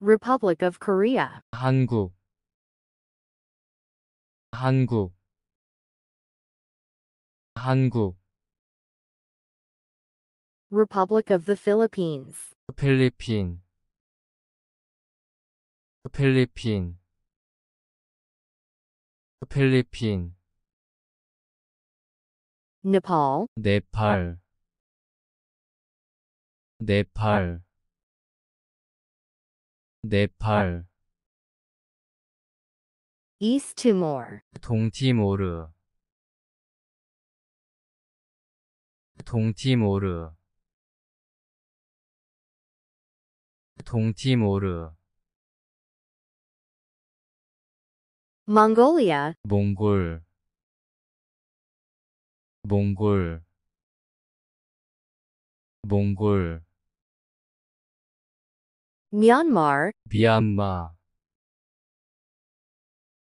Republic of Korea 한국 한국 한국 Republic of the Philippines 필리핀 필리핀 필리핀 Nepal 네팔 네팔 네팔 이스티모르 동티모르 동티모르 동티모르 몽골리아 몽골 몽골 몽골 Myanmar, 미얀마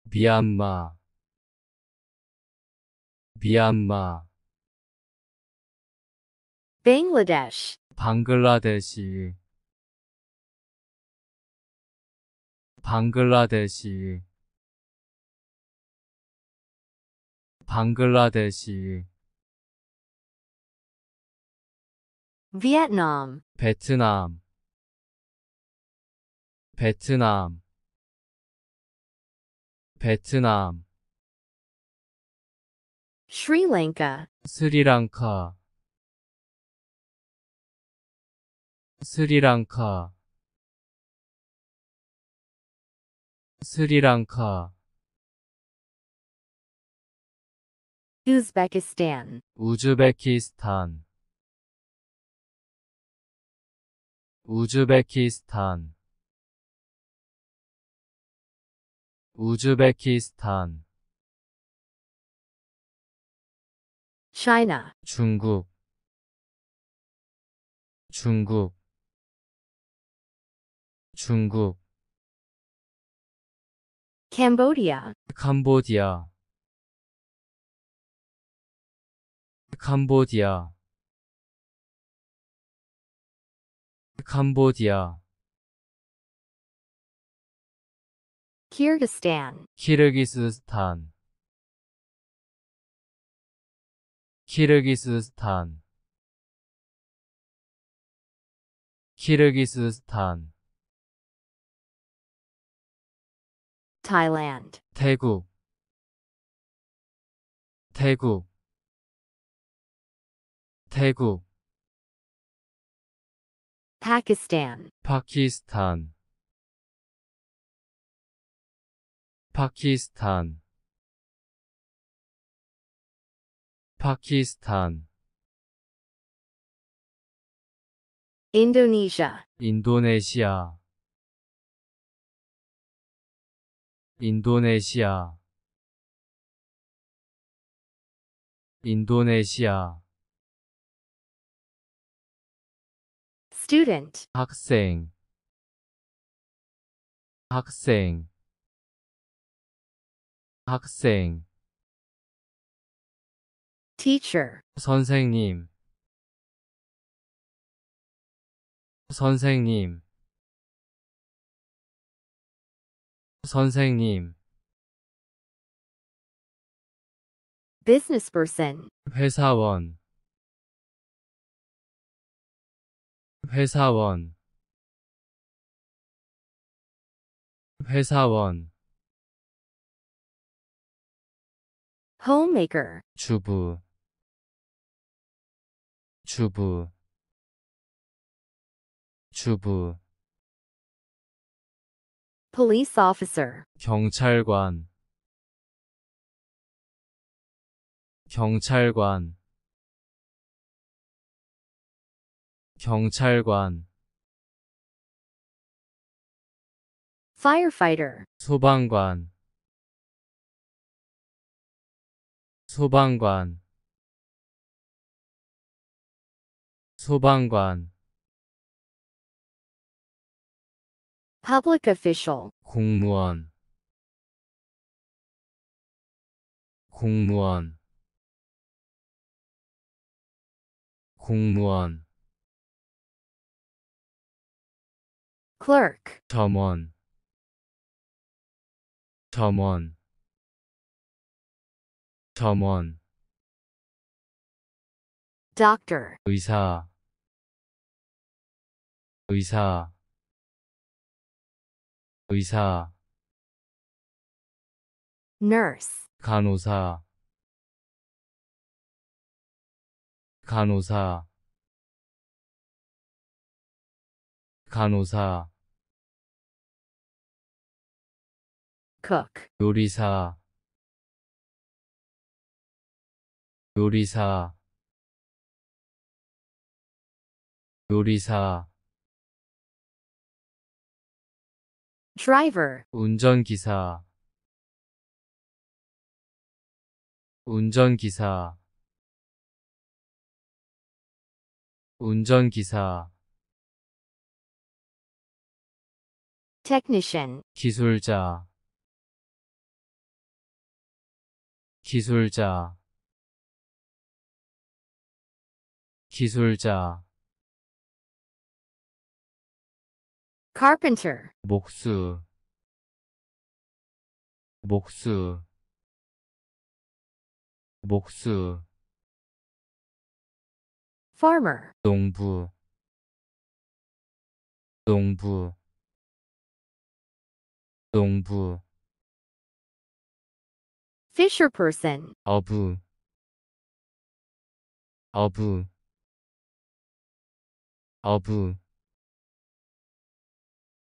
미얀마 미얀마 Bangladesh, 방글라데시 방글라데시 방글라데시 Vietnam, 베트남 베트남 베트남 스리랑카 스리랑카 스리랑카 스리랑카 우즈베키스탄 우즈베키스탄 우즈베키스탄 우즈베키스탄 China 중국 중국 중국 Cambodia 캄보디아 캄보디아 캄보디아 Kyrgyzstan 키르기스스탄 키르기스스탄 키르기스스탄 Thailand 태국 태국 태국 Pakistan 파키스탄 파키스탄 파키스탄 인도네시아 인도네시아 인도네시아 인도네시아 student 학생 학생 학생 teacher 선생님 선생님 선생님 business person 회사원 회사원 회사원 homemaker 주부 주부 주부 police officer 경찰관 경찰관 경찰관 firefighter 소방관 소방관 소방관 public official 공무원 공무원 공무원 clerk 점원 점원 점원 doctor 의사 의사 의사 nurse 간호사 간호사 간호사 cook 요리사 요리사 요리사 driver 운전기사 운전기사 운전기사 technician 기술자 기술자 기술자 carpenter 목수 목수 목수 farmer 농부 농부 농부 fisherperson 어부 어부 of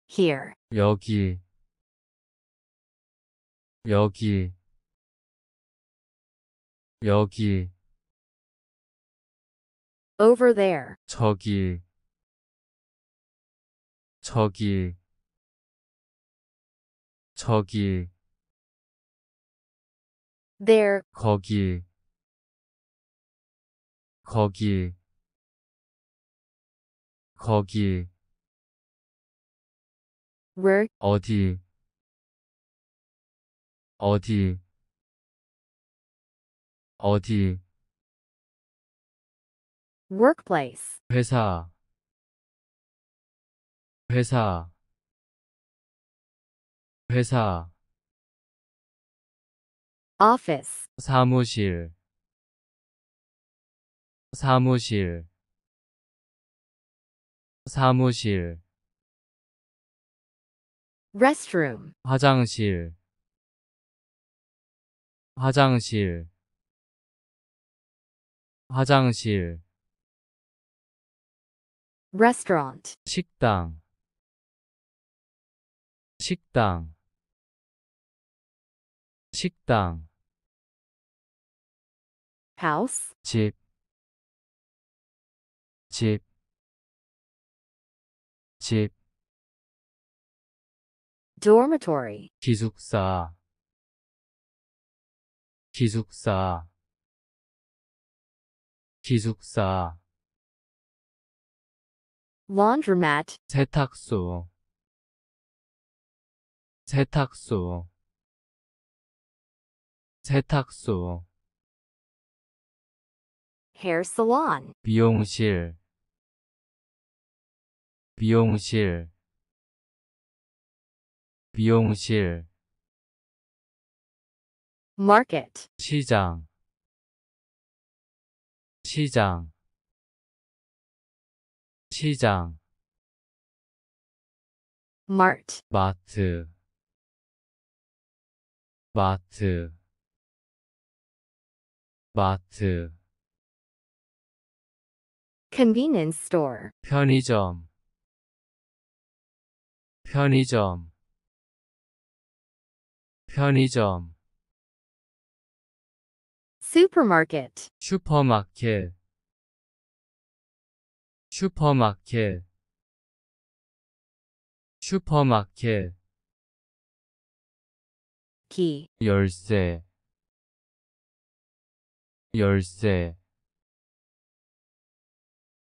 here 여기 여기 여기 over there 저기 저기 저기 there 거기 거기 거기 where 어디 어디 어디 workplace 회사 회사 회사 office 사무실 사무실 사무실 restroom 화장실 화장실 화장실 restaurant 식당 식당 식당 house 집집 집 dormitory 기숙사 기숙사 기숙사 laundromat 세탁소 세탁소 세탁소 hair salon 미용실 비용실, 비용실, market 시장 시장 시장 mart 마트 마트 마트 convenience store 편의점 편의점 편의점 supermarket 슈퍼마켓 슈퍼마켓 슈퍼마켓 key 열쇠 열쇠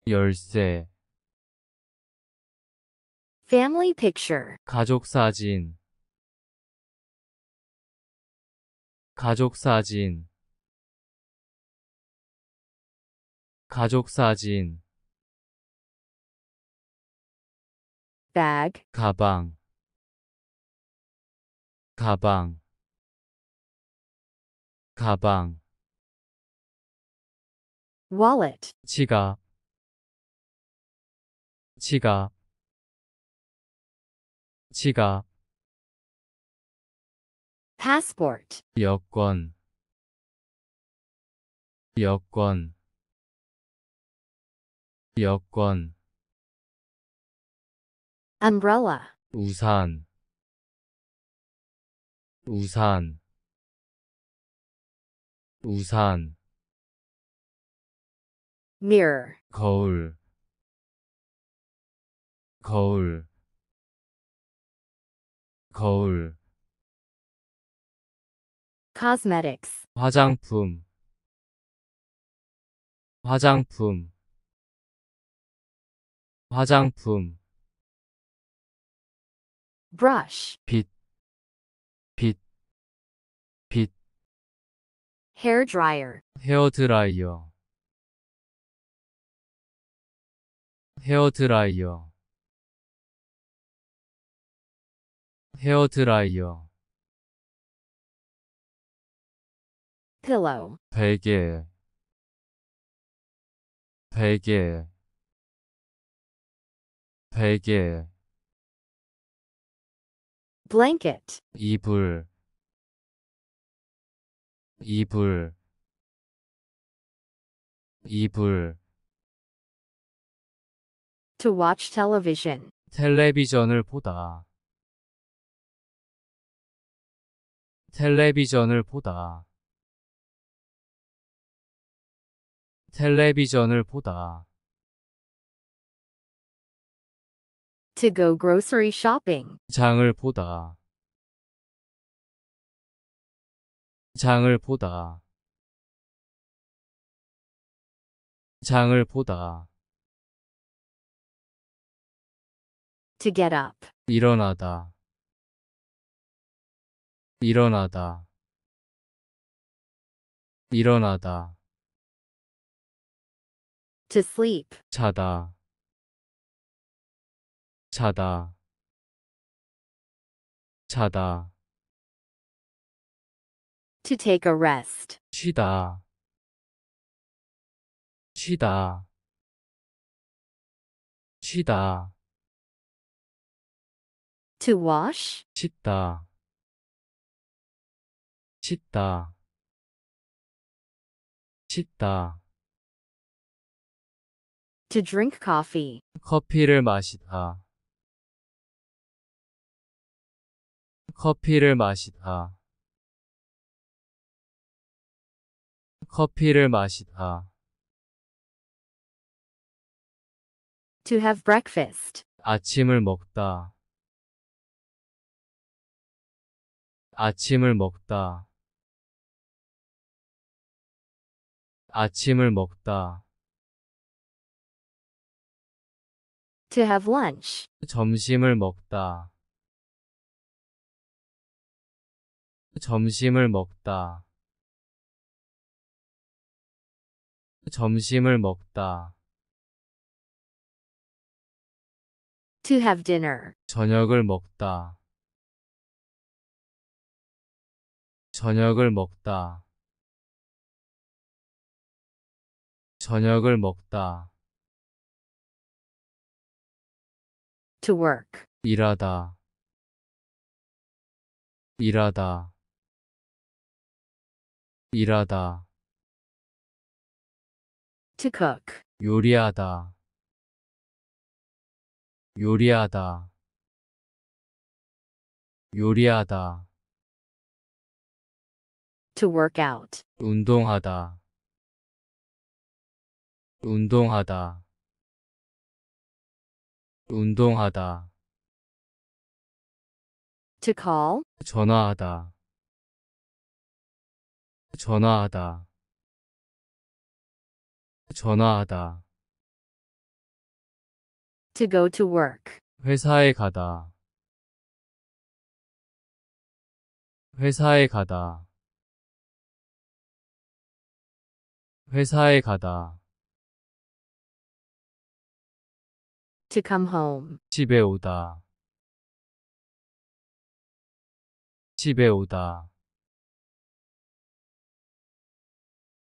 열쇠 Family picture. 가족 사진 가족 사진 가족 사진 Bag. 가방 가방 가방 Wallet. 지갑 지갑 지갑 passport 여권 여권 여권 umbrella 우산 우산 우산 mirror 거울 거울 거울 cosmetics 화장품 화장품 화장품 brush 빗, 빗, 빗, hair dryer 헤어드라이어, 헤어드라이어, 헤어드라이어 pillow 베개 베개 베개 blanket 이불 이불 이불 to watch television 텔레비전을 보다 텔레비전을 보다 텔레비전을 보다 to go grocery shopping 장을 보다 장을 보다 장을 보다 to get up 일어나다 일어나다 일어나다 to sleep 자다 자다 자다 to take a rest 쉬다 쉬다 쉬다 to wash 씻다 찢다 찢다 to drink coffee 커피를 마시다 커피를 마시다 커피를 마시다 to have breakfast 아침을 먹다 아침을 먹다 아침을 먹다. to have lunch. 점심을 먹다. 점심을 먹다. 점심을 먹다. to have dinner. 저녁을 먹다. 저녁을 먹다. 저녁을 먹다 to work 일하다 일하다 일하다 to cook 요리하다 요리하다 요리하다 to work out 운동하다 운동하다 운동하다 to call 전화하다 전화하다 전화하다 to go to work 회사에 가다 회사에 가다 회사에 가다 To come home. 집에 오다. 집에 오다.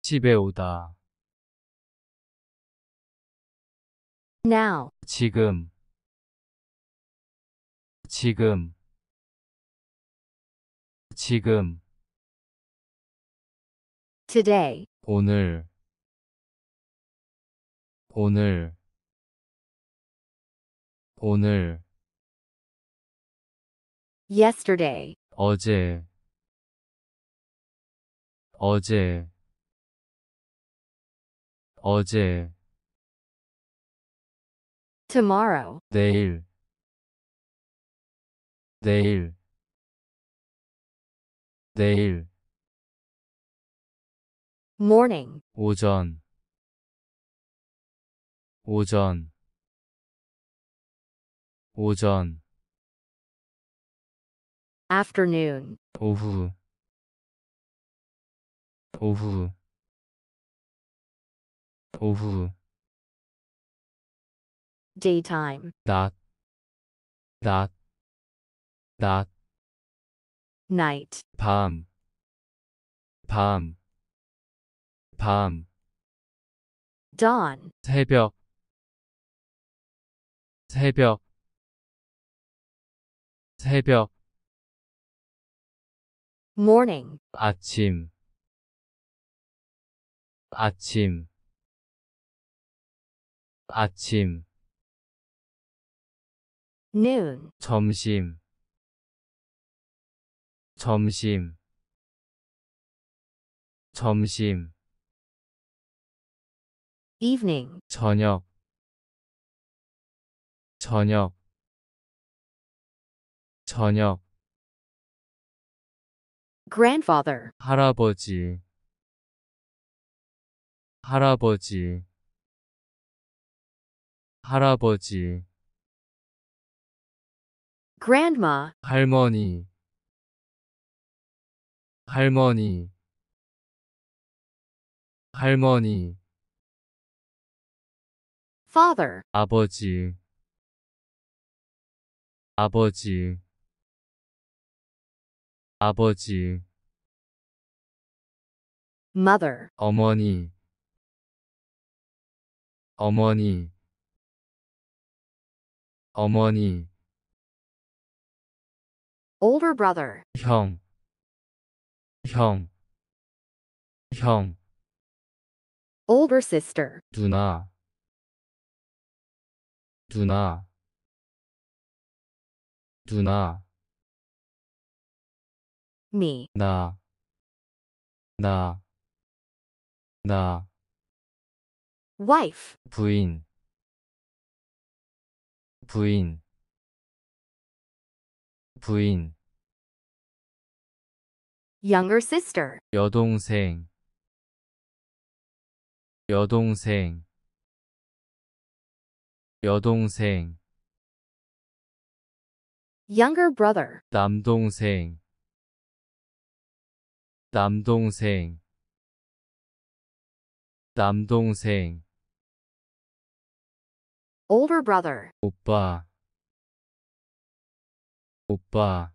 집에 오다. Now. 지금. 지금. 지금. Today. 오늘. 오늘. 오늘 yesterday 어제 어제 어제 tomorrow 내일 내일 내일 morning 오전 오전 오전 afternoon 오후 오후 오후 daytime 낮, 낮, 낮 night 밤, 밤, 밤 dawn 새벽, 새벽 새벽 morning 아침 아침 아침 noon 점심 점심 점심 evening 저녁 저녁 저녁 grandfather 할아버지 할아버지 할아버지 grandma 할머니 할머니 할머니 father 아버지 아버지 아버지 mother 어머니 어머니 어머니 older brother 형, 형, 형, older sister 누나, 누나, 누나. me 나, 나, 나, wife 부인, 부인, 부인, younger sister 여동생, 여동생, 여동생, younger brother 남동생 남동생 남동생 older brother, 오빠 오빠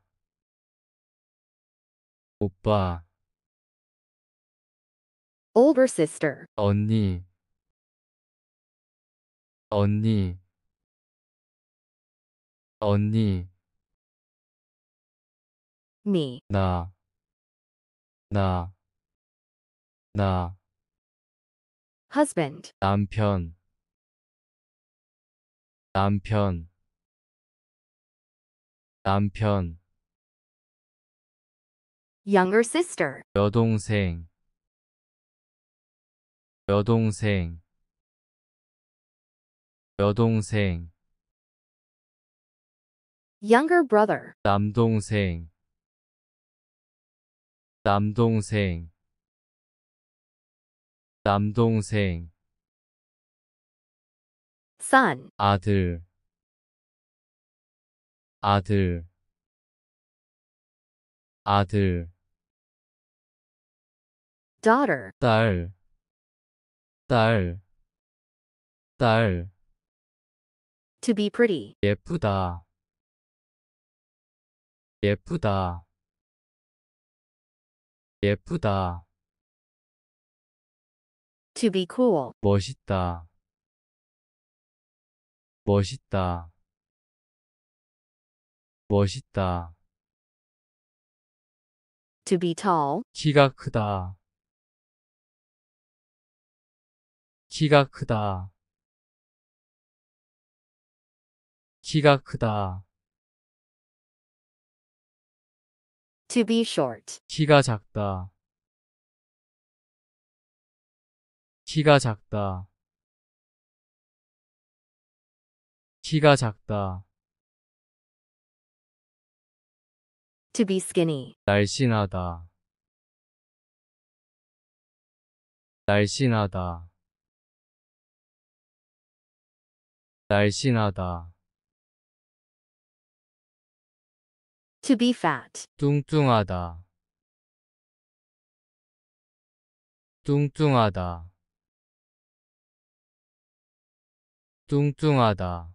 오빠 older sister, 언니 언니 언니 me, 나 나, 나, husband, 남편, 남편, 남편, younger sister, 여동생, 여동생, 여동생, younger brother, 남동생, 남동생 남동생 son 아들 아들 아들 daughter 딸, 딸, 딸 to be pretty 예쁘다, 예쁘다 예쁘다. To be cool. 멋있다. 멋있다. 멋있다. To be tall. 키가 크다. 키가 크다. 키가 크다. To be short. 키가 작다. 키가 작다. 키가 작다. To be skinny. 날씬하다. 날씬하다. 날씬하다. To be fat. 뚱뚱하다. 뚱뚱하다. 뚱뚱하다.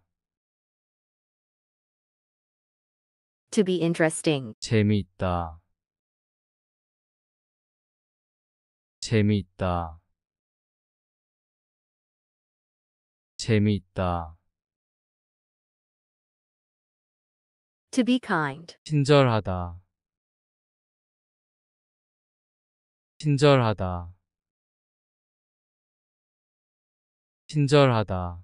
To be interesting. 재미있다. 재미있다. 재미있다. To be kind. 친절하다. 친절하다. 친절하다.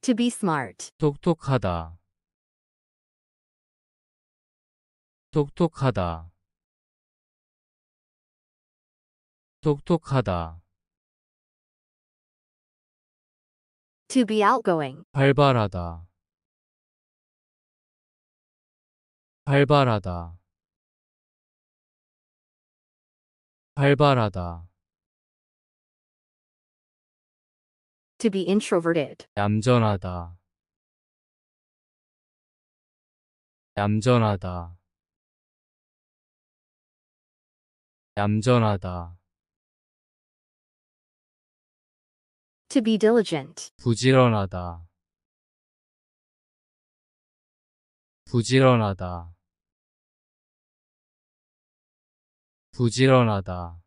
To be smart. 똑똑하다. 똑똑하다. 똑똑하다. To be outgoing. 발발하다. 발발하다. 발발하다. To be introverted. 얌전하다. 얌전하다. 얌전하다. To be diligent. 부지런하다. 부지런하다. 부지런하다.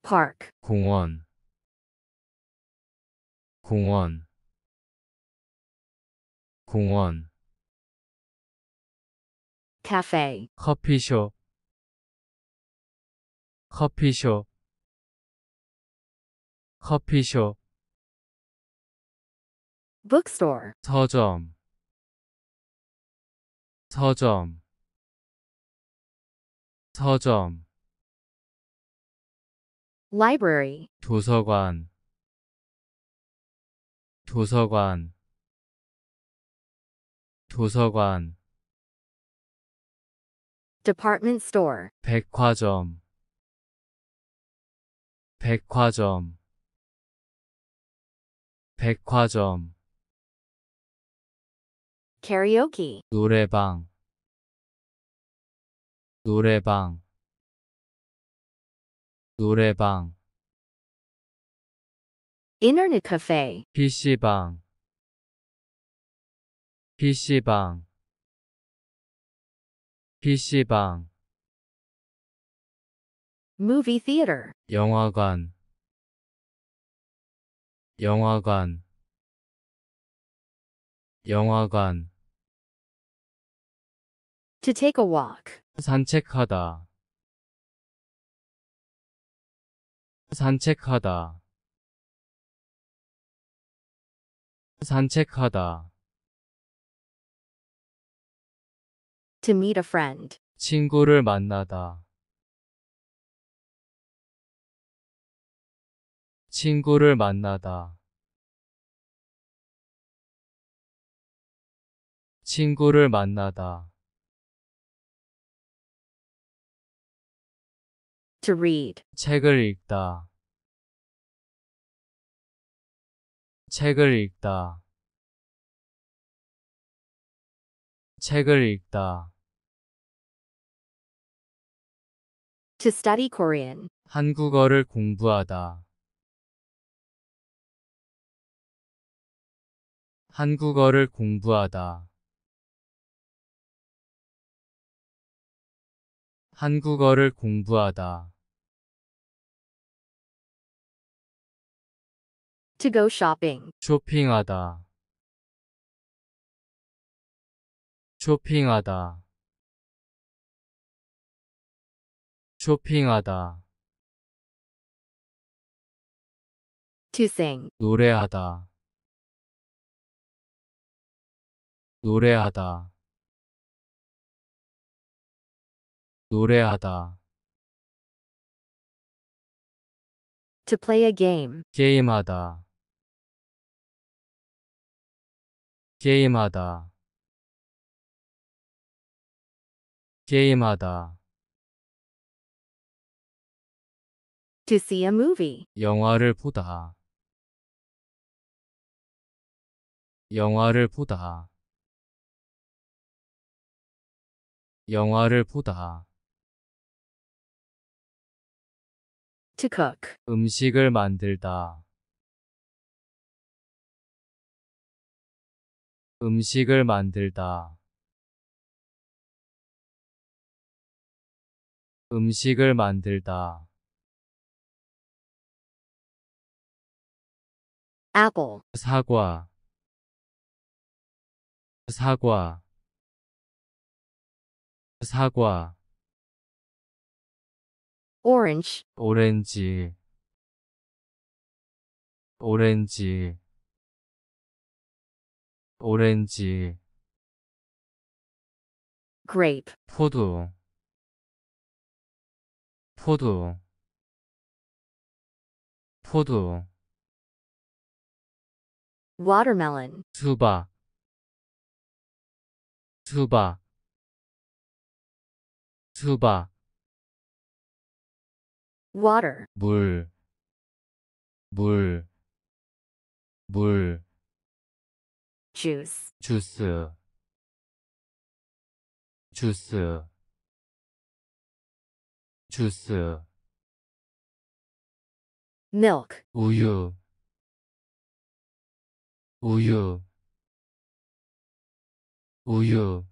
Park. 공원. 공원. 공원. Cafe. 커피숍. 커피숍. 커피숍 bookstore 서점 서점 서점 library 도서관 도서관 도서관 department store 백화점 백화점 백화점 karaoke 노래방 노래방 노래방 internet cafe PC방 PC방 PC방 movie theater 영화관 영화관 영화관 to take a walk 산책하다 산책하다 산책하다 to meet a friend 친구를 만나다 친구를 만나다 친구를 만나다 to read 책을 읽다 책을 읽다 책을 읽다 to study Korean 한국어를 공부하다 한국어를 공부하다. 한국어를 공부하다. To go shopping. 쇼핑하다. 쇼핑하다. 쇼핑하다. To sing. 노래하다. 노래하다 노래하다 to play a game 게임하다 게임하다 게임하다 to see a movie 영화를 보다 영화를 보다 영화를 보다. to cook, 음식을 만들다. 음식을 만들다. 음식을 만들다. apple, 사과 사과 사과 orange 오렌지 오렌지 오렌지 grape 포도 포도 포도 watermelon 수박 수박 수박 water 물, 물, 물, juice 주스, 주스, 주스, milk 우유, 우유, 우유,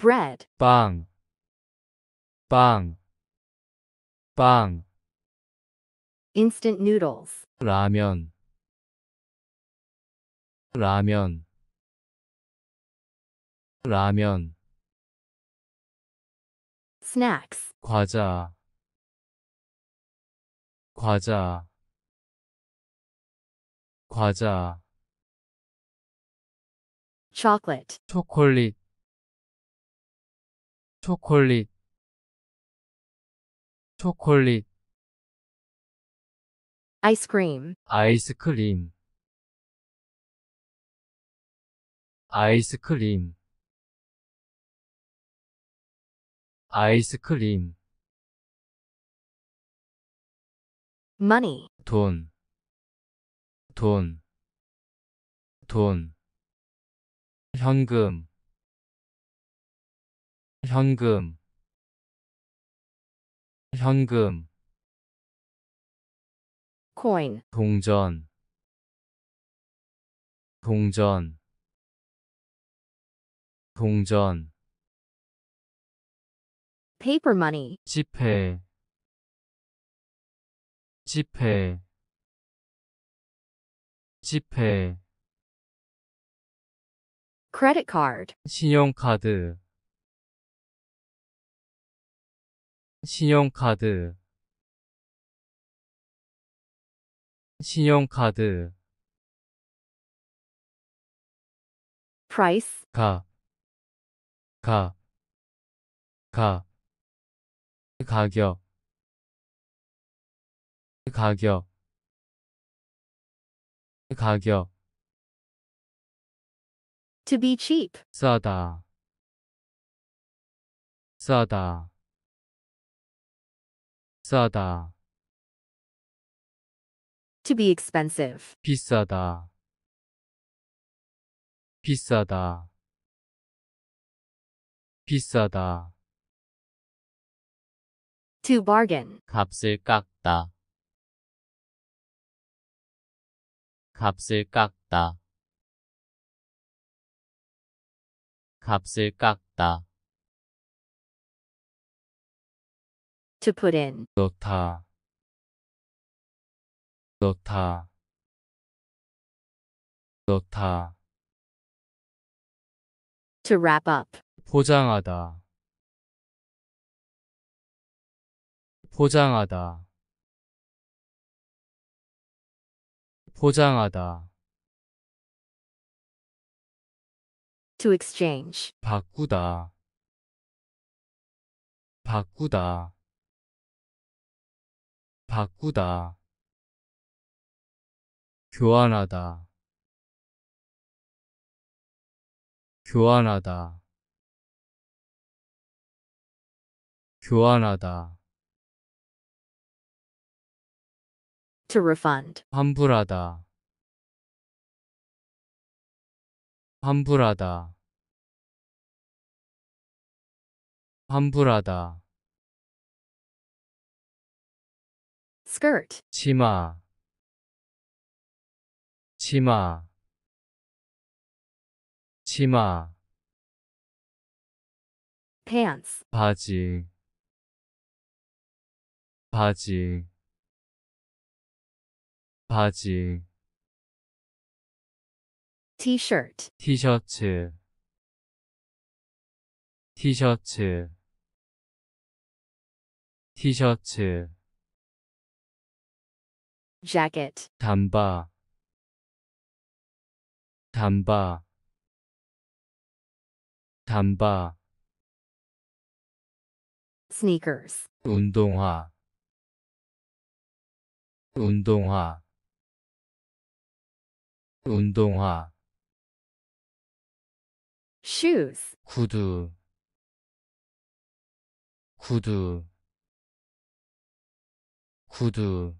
bread 빵, 빵, 빵, instant noodles 라면, 라면, 라면, snacks 과자, 과자, 과자, chocolate 초콜릿, 초콜릿 초콜릿 아이스크림 아이스크림 아이스크림 아이스크림 money 돈, 돈, 돈 현금 현금 현금 coin 동전 동전 동전 paper money 지폐 지폐 지폐 credit card 신용카드 신용카드 신용카드 price 가, 가, 가, 가격, 가격, 가격. to be cheap 싸다, 싸다, 싸다 to be expensive 비싸다 비싸다 비싸다 to bargain 값을 깎다 값을 깎다 값을 깎다 to put in, 넣다 넣다 넣다 to wrap up, 포장하다 포장하다 포장하다 to exchange, 바꾸다 바꾸다 바꾸다 교환하다 교환하다 교환하다 to refund 환불하다 환불하다 환불하다 skirt 치마 치마 치마 pants 바지 바지 바지 t-shirt 티셔츠 티셔츠 티셔츠 jacket 담바 담바 담바 sneakers 운동화 운동화 운동화 shoes 구두 구두 구두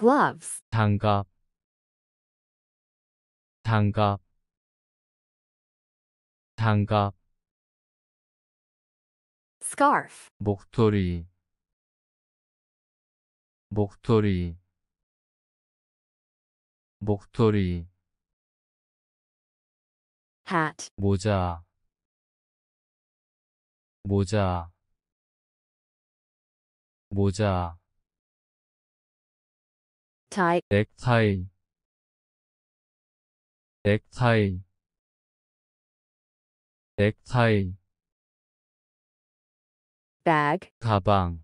gloves 장갑 장갑 장갑 scarf 목도리 목도리 목도리 hat 모자 모자 모자 넥타이 넥타이 넥타이 넥타이 bag 가방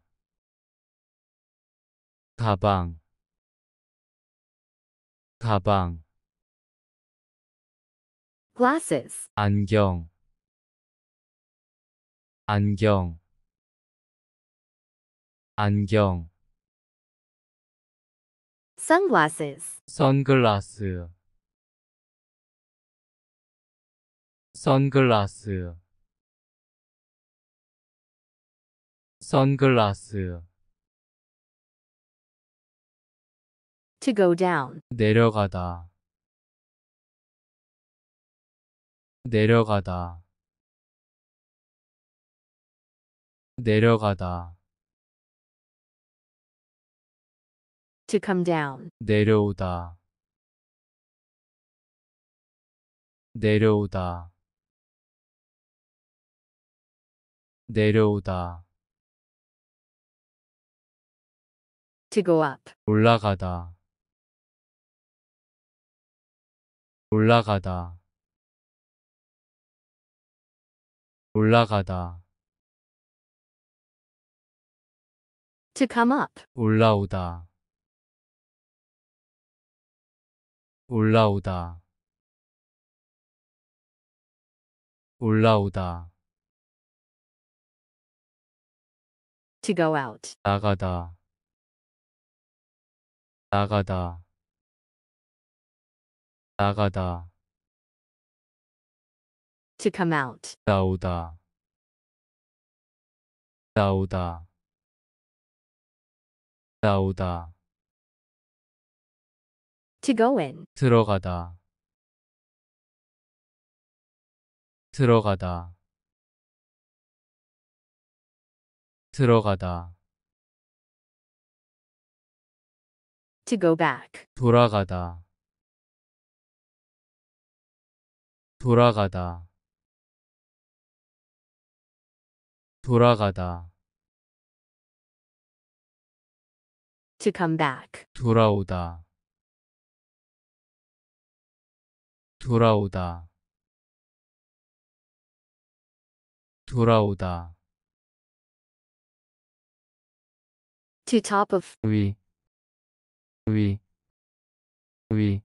가방 가방 glasses 안경 안경 안경 sunglasses, 선글라스 선글라스 선글라스 to go down, 내려가다 내려가다 내려가다 to come down, 내려오다 내려오다 내려오다 to go up, 올라가다 올라가다 올라가다 to come up, 올라오다 올라오다 올라오다 to go out 나가다 나가다 나가다 to come out 나오다 나오다 나오다 to go in 들어가다 들어가다 들어가다 to go back 돌아가다 돌아가다 돌아가다 to come back 돌아오다 돌아오다 돌아오다 to top of 위, 위, 위,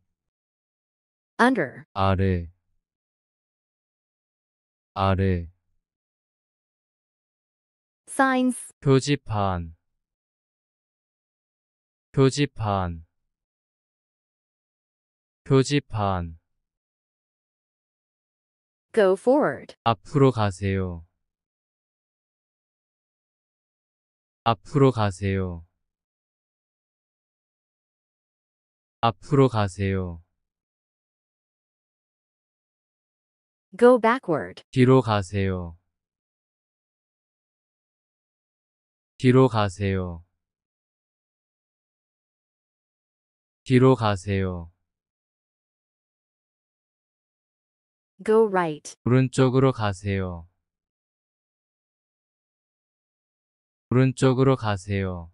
under 아래, 아래, signs 표지판, 교지판교지판 Go forward. 앞으로 가세요. 앞으로 가세요. 앞으로 가세요. Go backward. 뒤로 가세요. 뒤로 가세요. 뒤로 가세요. Go right. 오른쪽으로 가세요. 오른쪽으로 가세요.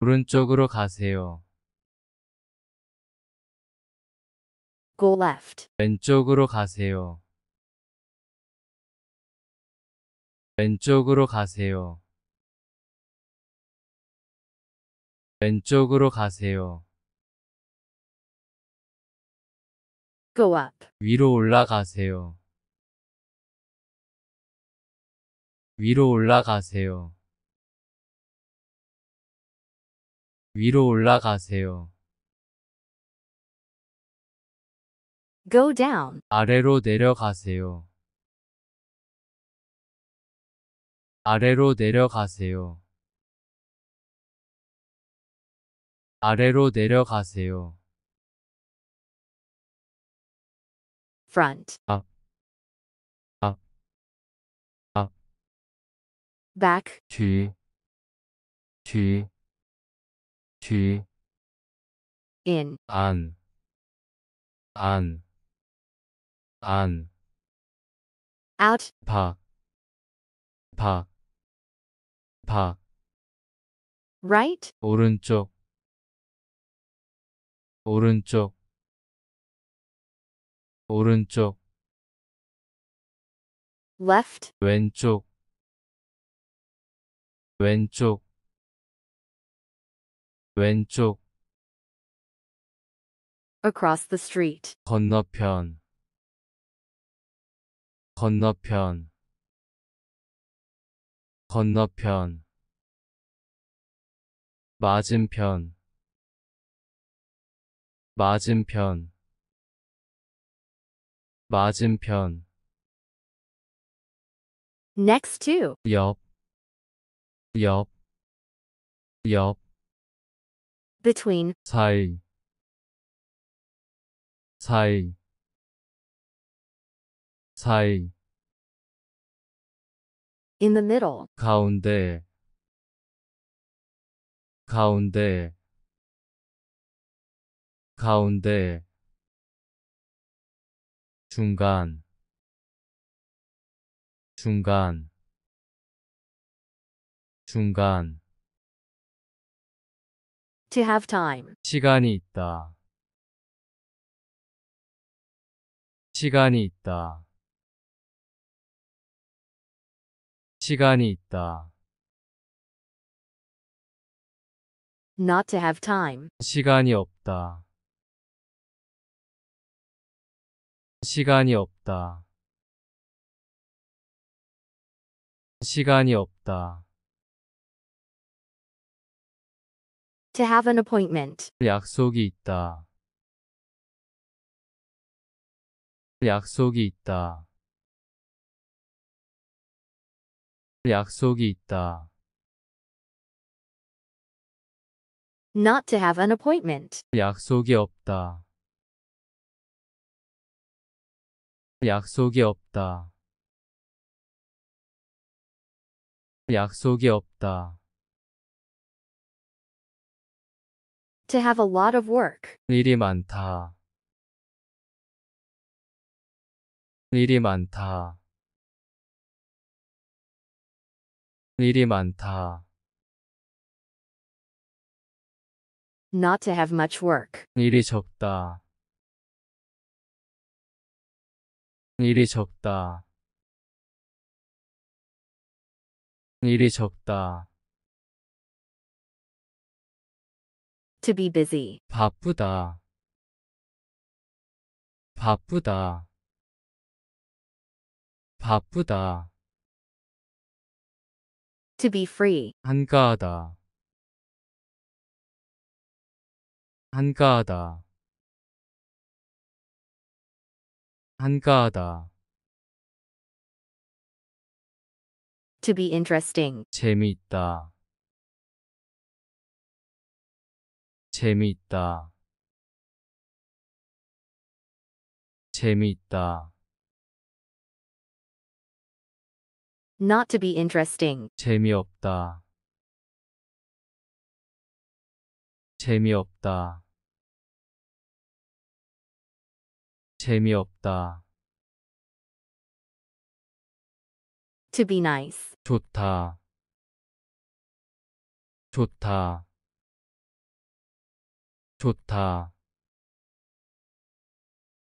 오른쪽으로 가세요. Go left. 왼쪽으로 가세요. 왼쪽으로 가세요. 왼쪽으로 가세요. Go up. 위로 올라가세요. 위로 올라가세요. 위로 올라가세요. Go down. 아래로 내려가세요. 아래로 내려가세요. 아래로 내려가세요. front, Up. Up. Up. back, 取,取,取, in, an, an, an, out, pa, pa, 바 right 오른쪽 오른쪽 오른쪽 left 왼쪽 왼쪽 왼쪽 across the street 건너편 건너편 건너편 맞은편 맞은편 맞은편 next to 옆, 옆, 옆, between 사이, 사이, 사이, in the middle 가운데, 가운데, 가운데, 중간 중간 중간 to have time 시간이 있다 시간이 있다 시간이 있다 not to have time 시간이 없다 시간이 없다. 시간이 없다. To have an appointment. 약속이 있다. 약속이 있다. 약속이 있다. Not to have an appointment. 약속이 없다. 약속이 없다. 약속이 없다. To have a lot of work. 일이 많다. 일이 많다. 일이 많다. Not to have much work. 일이 적다. 일이 적다 일이 적다 to be busy 바쁘다 바쁘다 바쁘다 to be free 한가하다 한가하다 한가하다. To be interesting. 재미있다. 재미있다. 재미있다. Not to be interesting. 재미없다. 재미없다. 재미없다. To be nice. 좋다. 좋다. 좋다.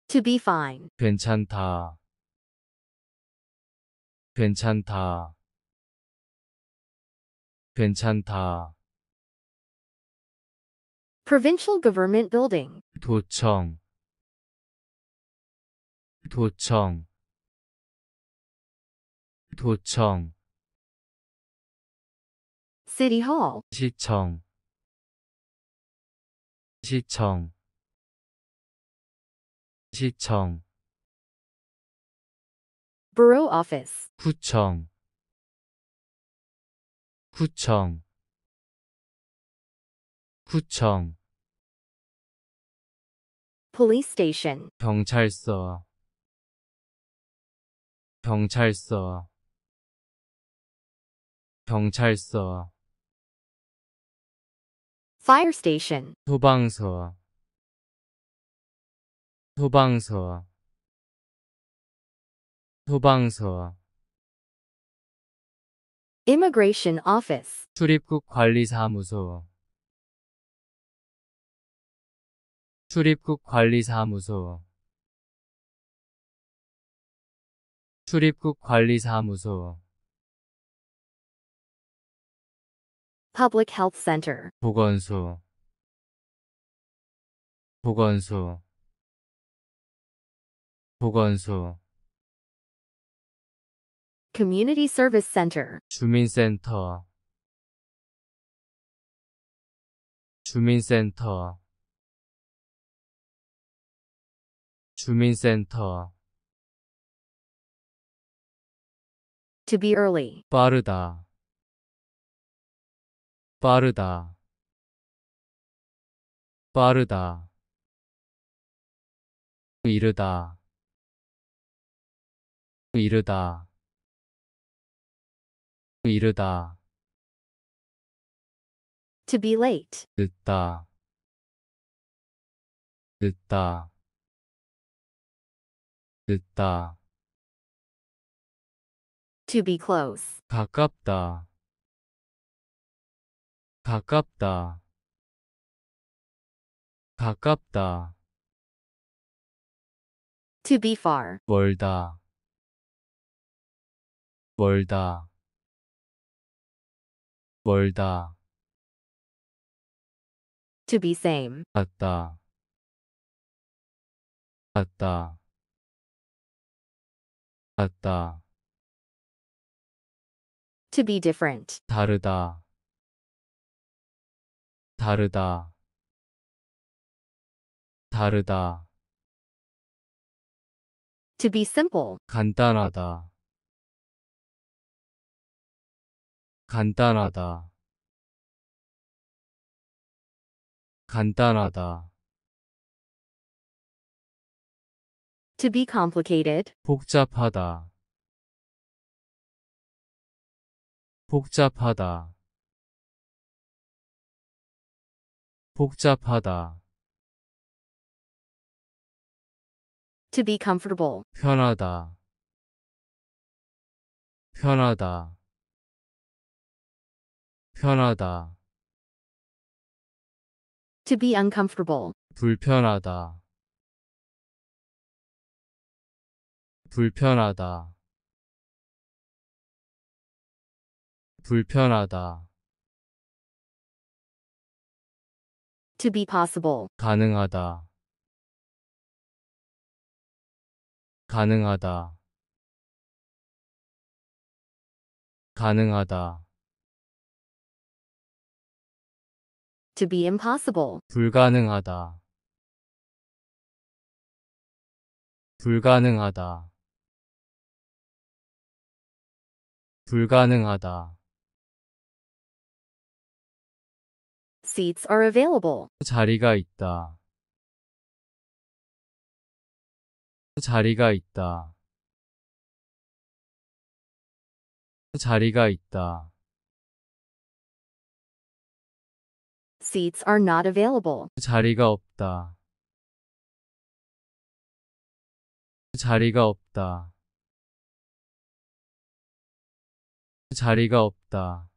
To be fine. 괜찮다. 괜찮다. 괜찮다. Provincial Government Building. 도청 도청 도청 City Hall 시청 시청 시청 Borough Office 구청 구청 구청 Police Station 경찰서 경찰서 경찰서 fire station 소방서 소방서 소방서 immigration office 출입국 관리사무소 출입국 관리사무소 출입국 관리사무소 Public Health Center 보건소 보건소 보건소 Community Service Center 주민센터 주민센터 주민센터 To be early. 빠르다. 빠르다. 빠르다. 이르다. 이르다. 이르다. To be late. 늦다. 늦다. 늦다. To be close. 가깝다. 가깝다. 가깝다. To be far. 멀다. 멀다. 멀다. To be same. 같다. 같다. 같다. to be different. 다르다 다르다 다르다 to be simple, 간단하다 간단하다 간단하다 to be complicated, 복잡하다 복잡하다 복잡하다 to be comfortable 편하다 편하다 편하다 to be uncomfortable 불편하다 불편하다 불편하다. to be possible 가능하다. 가능하다. 가능하다. to be impossible 불가능하다. 불가능하다. 불가능하다. Seats are available. 자리가 있다. 자리가 있다. 자리가 있다. Seats are not available. 자리가 없다. 자리가 없다. 자리가 없다.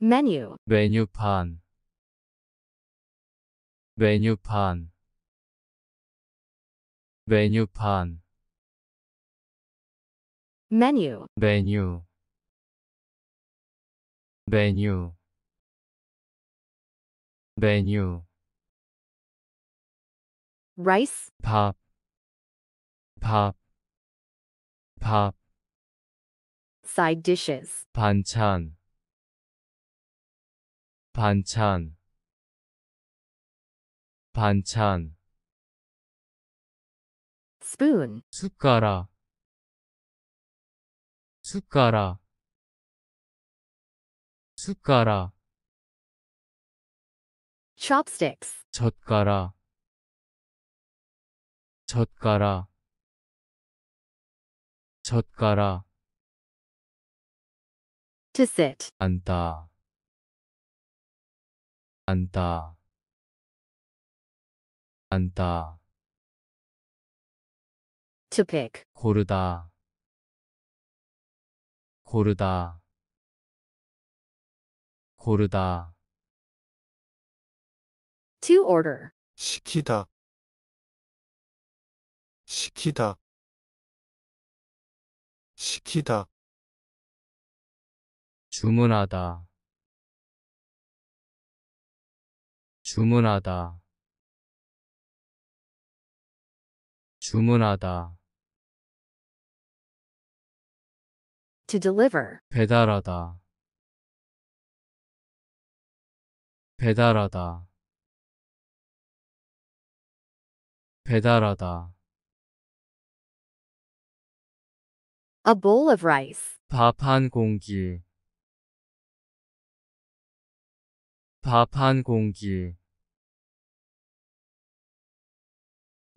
Menu. 메뉴판 메뉴판 메뉴판 Menu. 메뉴 메뉴 메뉴 Rice. 밥, 밥, 밥, Side dishes. 반찬, 반찬 반찬 spoon 숟가락 숟가락 숟가락 chopsticks 젓가락 젓가락 젓가락 to sit 앉다 안다 안다 to pick 고르다 고르다 고르다 to order 시키다 시키다 시키다 주문하다 주문하다 주문하다 to deliver 배달하다 배달하다 배달하다 a bowl of rice 밥한 공기 밥 한 공기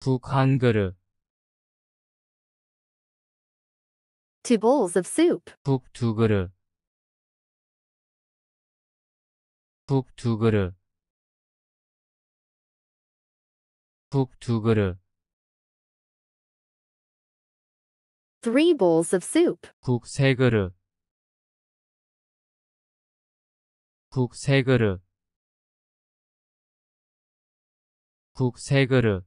국한 그릇 Two bowls of soup. 국두 그릇 국 두 그릇 국 두 그릇 Three bowls of soup. 국세 그릇 국세 그릇 국세 그릇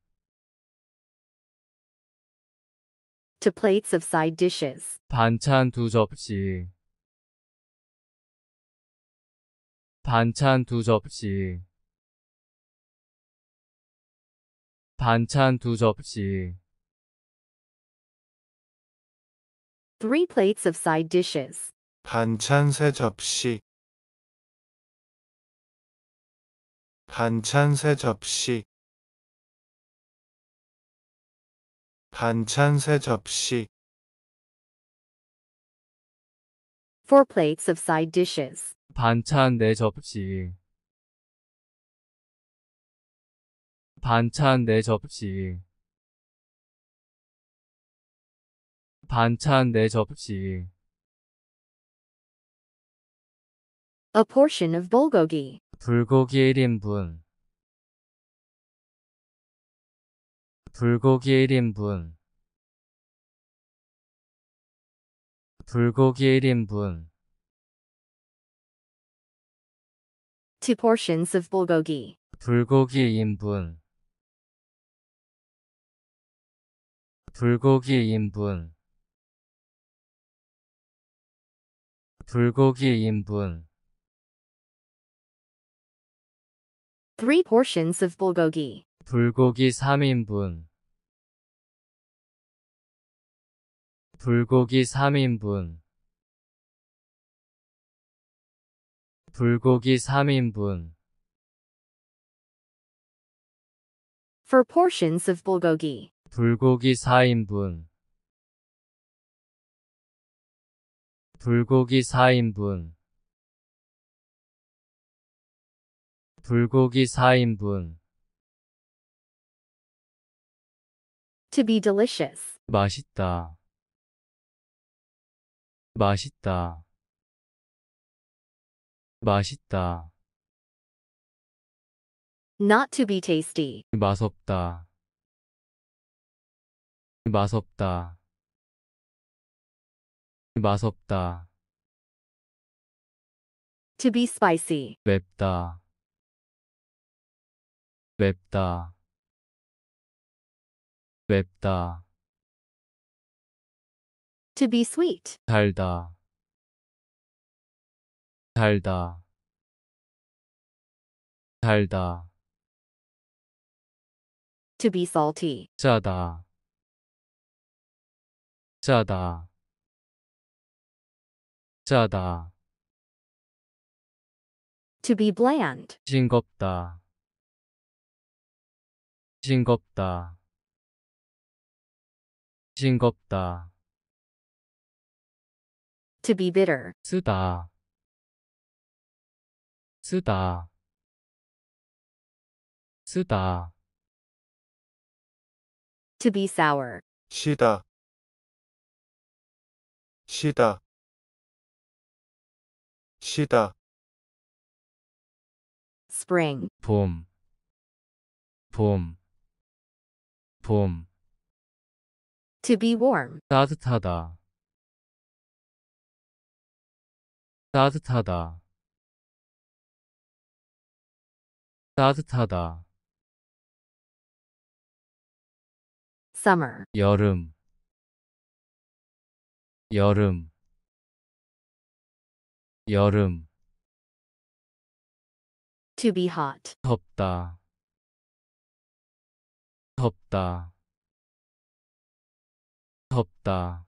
to plates of side dishes. 반찬 두 접시 반찬 두 접시 반찬 두 접시 Three plates of side dishes. 반찬 세 접시 반찬 세 접시 반찬 세 접시. Four plates of side dishes. 반찬 네 접시. 반찬 네 접시. 반찬 네 접시. A portion of bulgogi. 불고기 1인분. 불고기 1인분 불고기 1인분 Two portions of bulgogi. 불고기 2인분 불고기 2인분 불고기 2인분 Three portions of bulgogi. 불고기 3인분 불고기 3인분 불고기 3인분 For portions of bulgogi. 불고기 4인분 불고기 4인분 불고기 4인분 To be delicious. 맛있다 맛있다 맛있다 not to be tasty 맛없다 맛없다 맛없다 to be spicy 맵다 맵다 맵다 To be sweet. 달다. 달다. 달다. To be salty. 짜다. 짜다. 짜다. To be bland. 징겁다징겁다징겁다 to be bitter. 쓰다 쓰다 쓰다 to be sour. 시다 시다 시다 spring, 봄, 봄, 봄, to be warm, 따뜻하다, 따뜻하다 따뜻하다 summer 여름 여름 여름 to be hot 덥다 덥다 덥다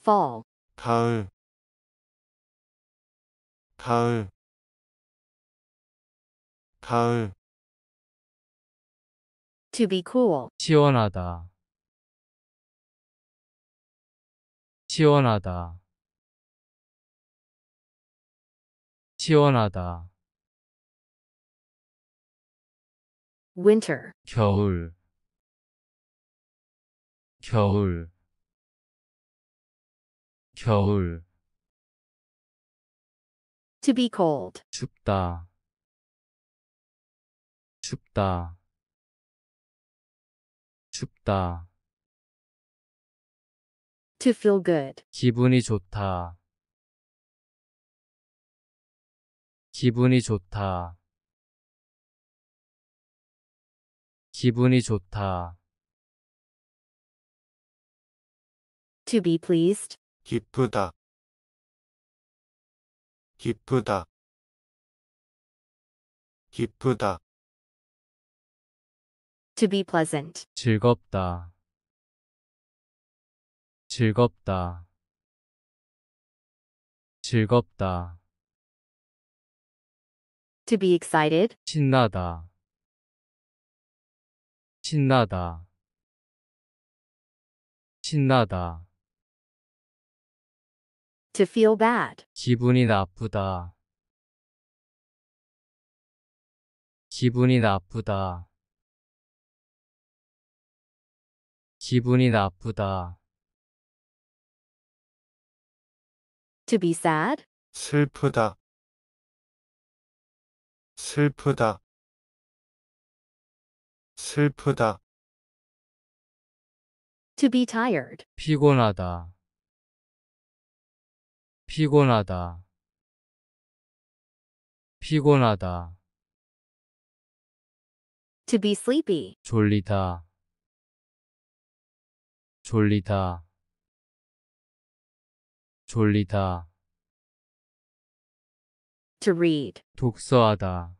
fall 가을 가을 가을 To be cool. 시원하다 시원하다 시원하다 Winter. 겨울 겨울 겨울 to be cold 춥다 춥다 춥다 to feel good 기분이 좋다 기분이 좋다 기분이 좋다 to be pleased 기쁘다 기쁘다 기쁘다 to be pleasant 즐겁다 즐겁다 즐겁다 to be excited 신나다 신나다 신나다 To feel bad. 기분이 나쁘다. 기분이 나쁘다. 기분이 나쁘다. To be sad. 슬프다. 슬프다. 슬프다. To be tired. 피곤하다. 피곤하다 피곤하다 to be sleepy 졸리다 졸리다 졸리다 to read 독서하다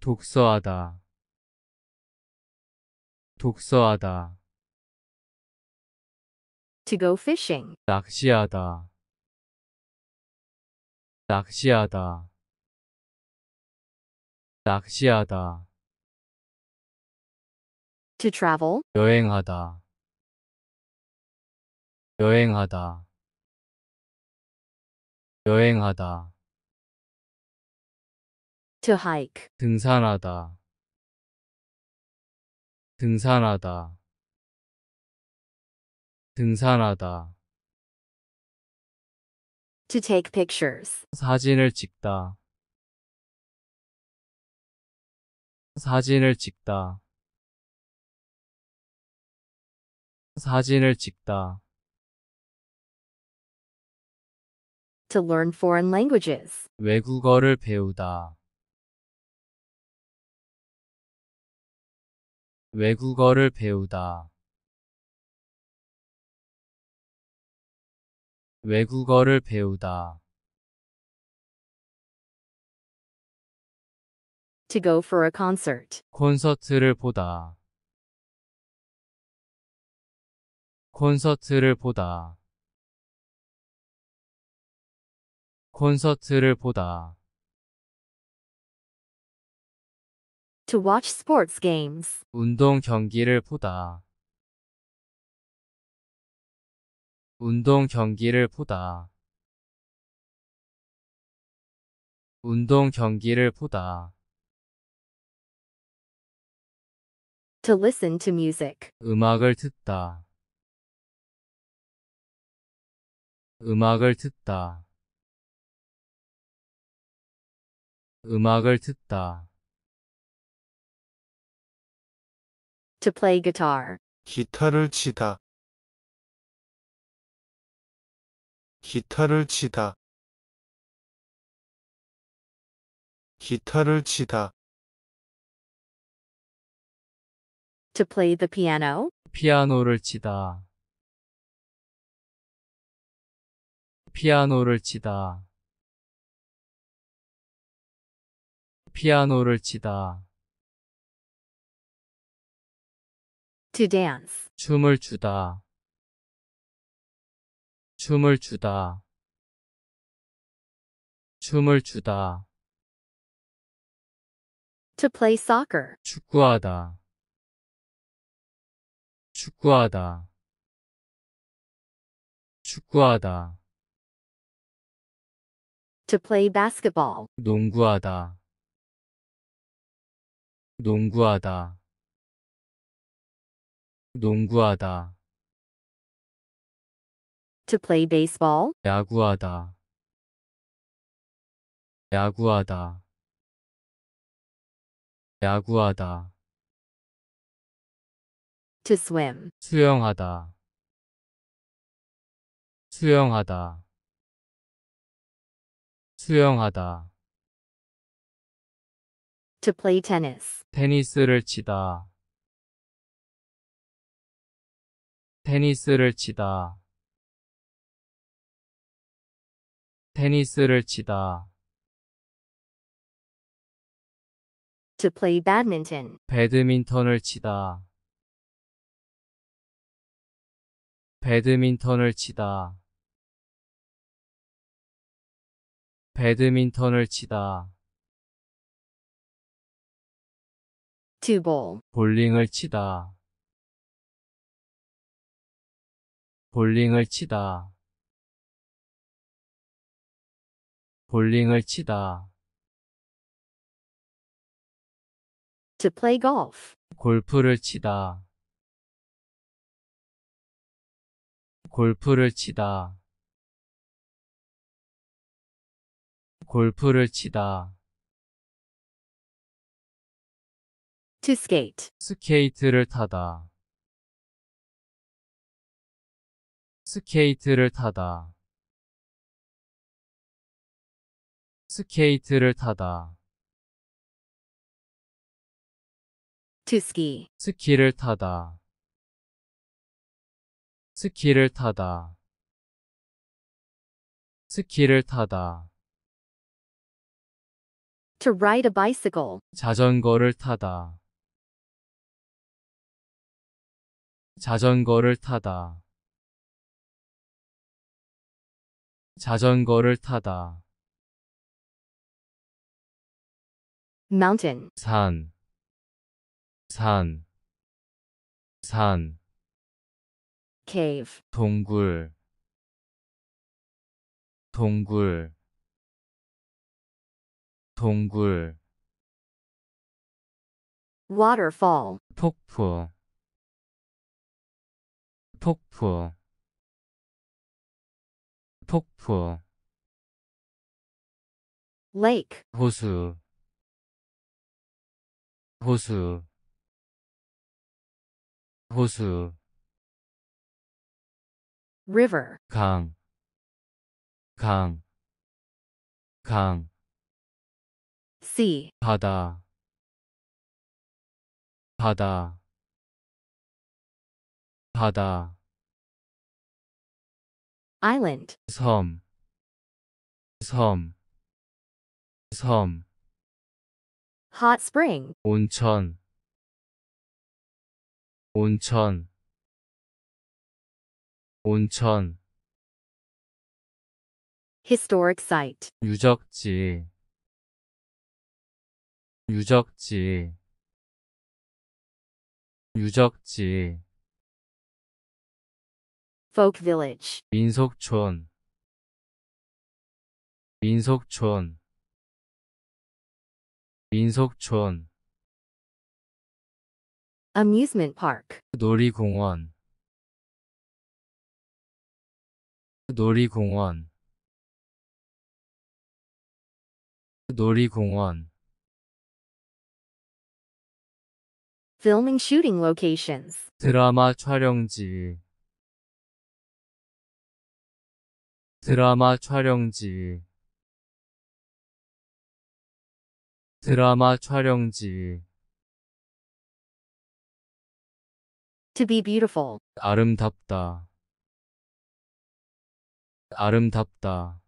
독서하다 독서하다 to go fishing. 낚시하다 낚시하다 낚시하다 to travel, 여행하다 여행하다 여행하다 to hike, 등산하다 등산하다 등산하다. To take pictures. 사진을 찍다. 사진을 찍다. 사진을 찍다. To learn foreign languages. 외국어를 배우다. 외국어를 배우다. 외국어를 배우다. to go for a concert. 콘서트를 보다. 콘서트를 보다. 콘서트를 보다. to watch sports games. 운동 경기를 보다. 운동 경기를 보다 운동 경기를 보다 to listen to music 음악을 듣다 음악을 듣다 음악을 듣다 to play guitar 기타를 치다 기타를 치다 기타를 치다 to play the piano 피아노를 치다 피아노를 치다 피아노를 치다 to dance 춤을 추다 춤을 추다 춤을 추다 to play soccer 축구하다 축구하다 축구하다 to play basketball 농구하다 농구하다 농구하다 to play baseball? 야구하다 야구하다 야구하다 to swim, 수영하다 수영하다 수영하다 to play tennis, 테니스를 치다 테니스를 치다 테니스를 치다. to play badminton, 배드민턴을 치다. 배드민턴을 치다. 배드민턴을 치다. to bowl, 볼링을 치다. 볼링을 치다. 볼링을 치다. to play golf. 골프를 치다. 골프를 치다. 골프를 치다. to skate. 스케이트를 타다. 스케이트를 타다. 스케이트를 타다 to s 스키를 타다 스키를 타다 스키를 타다 to ride a bicycle 자전거를 타다 자전거를 타다 자전거를 타다 mountain 산, 산, 산, cave 동굴, 동굴, 동굴, waterfall 폭포, 폭포, 폭포, lake 호수, 호수 호수 river 강, 강, 강 sea 바다, 바다, 바다 island 섬, 섬, 섬 hot spring 온천 온천 온천 historic site 유적지 유적지 유적지 folk village 민속촌 민속촌 민속촌 amusement park 놀이공원 놀이공원 놀이공원 filming shooting locations 드라마 촬영지 드라마 촬영지 드라마 촬영지 To be beautiful. 아름답다 아름답다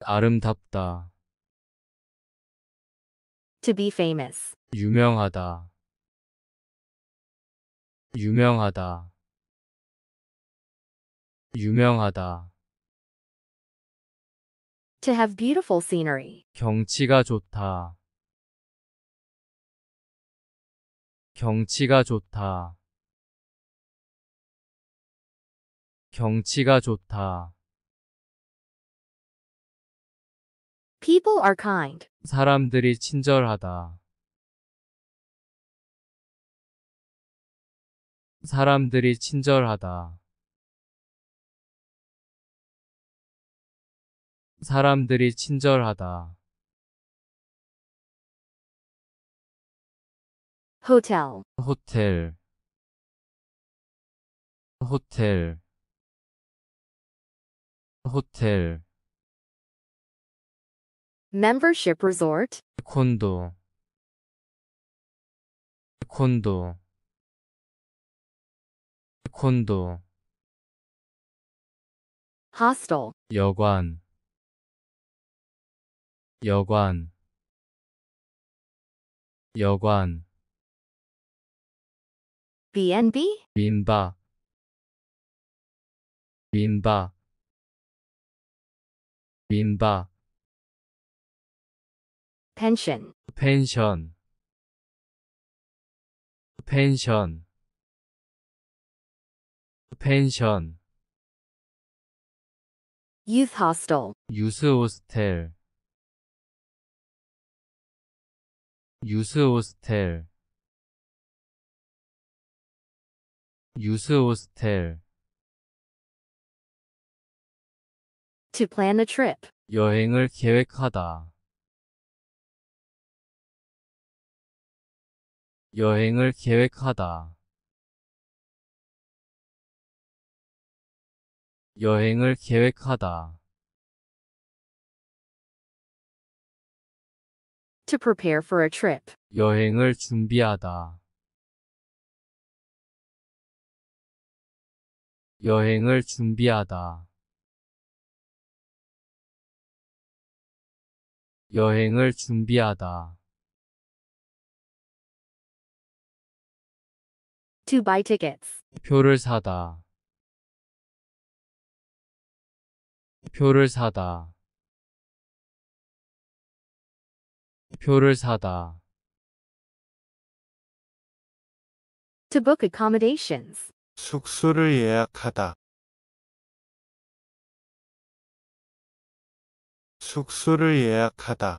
아름답다 To be famous. 유명하다 유명하다 유명하다 to have beautiful scenery. 경치가 좋다. 경치가 좋다. 경치가 좋다. People are kind. 사람들이 친절하다. 사람들이 친절하다. 사람들이 친절하다. hotel 호텔 호텔 호텔 membership resort 콘도 콘도 콘도 hostel 여관 여관 여관 B&B 민박 민박 민박 펜션 펜션 펜션 펜션 유스 호스텔 유스 호스텔 유스호스텔 유스호스텔 To plan t trip. 여행을 계획하다 여행을 계획하다 여행을 계획하다 To prepare for a trip. 여행을 준비하다. 여행을 준비하다. 여행을 준비하다. To buy tickets. 표를 사다. 표를 사다. 표를 사다. To book accommodations. 숙소를 예약하다. 숙소를 예약하다.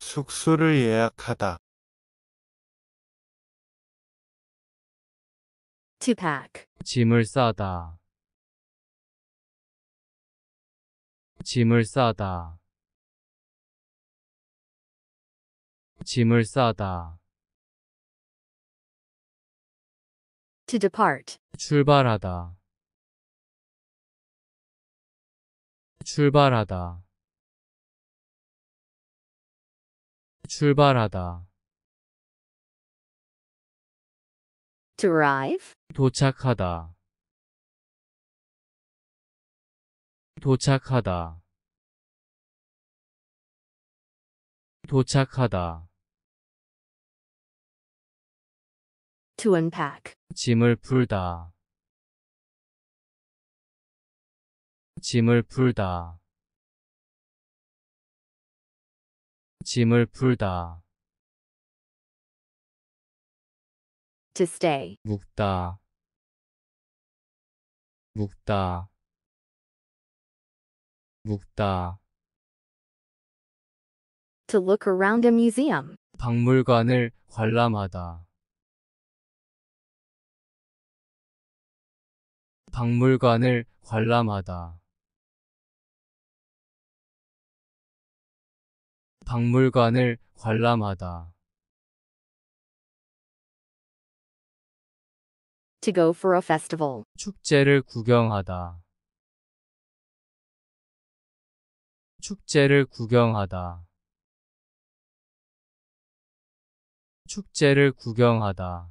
숙소를 예약하다. To pack. 짐을 싸다. 짐을 싸다 짐을 싸다 to depart 출발하다 출발하다 출발하다 to arrive 도착하다 도착하다 도착하다 to unpack 짐을 풀다 짐을 풀다 짐을 풀다 to stay 묵다 묵다 묵다. To look around a museum. 박물관을 관람하다. 박물관을 관람하다. 박물관을 관람하다. To go for a festival. 축제를 구경하다. 축제를 구경하다 축제를 구경하다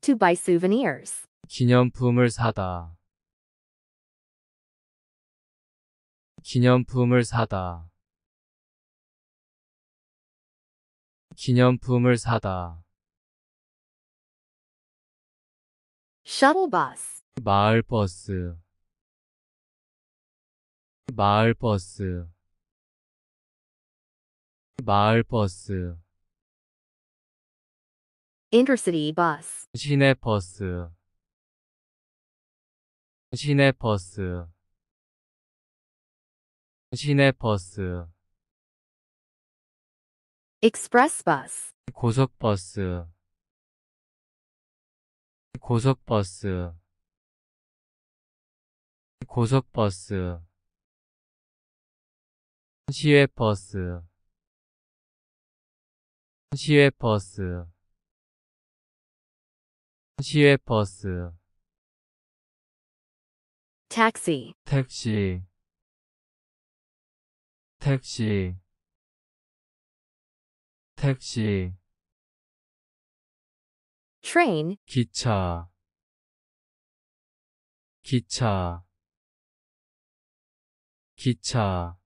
to buy souvenirs 기념품을 사다 기념품을 사다 기념품을 사다 shuttle bus 마을 버스 마을버스 마을버스 intercity bus 시내버스 시내버스 시내버스 express bus 고속버스 고속버스 고속버스 시외버스 시외버스 시외버스 t a 택시 택시 택시 트레인 기차 기차 기차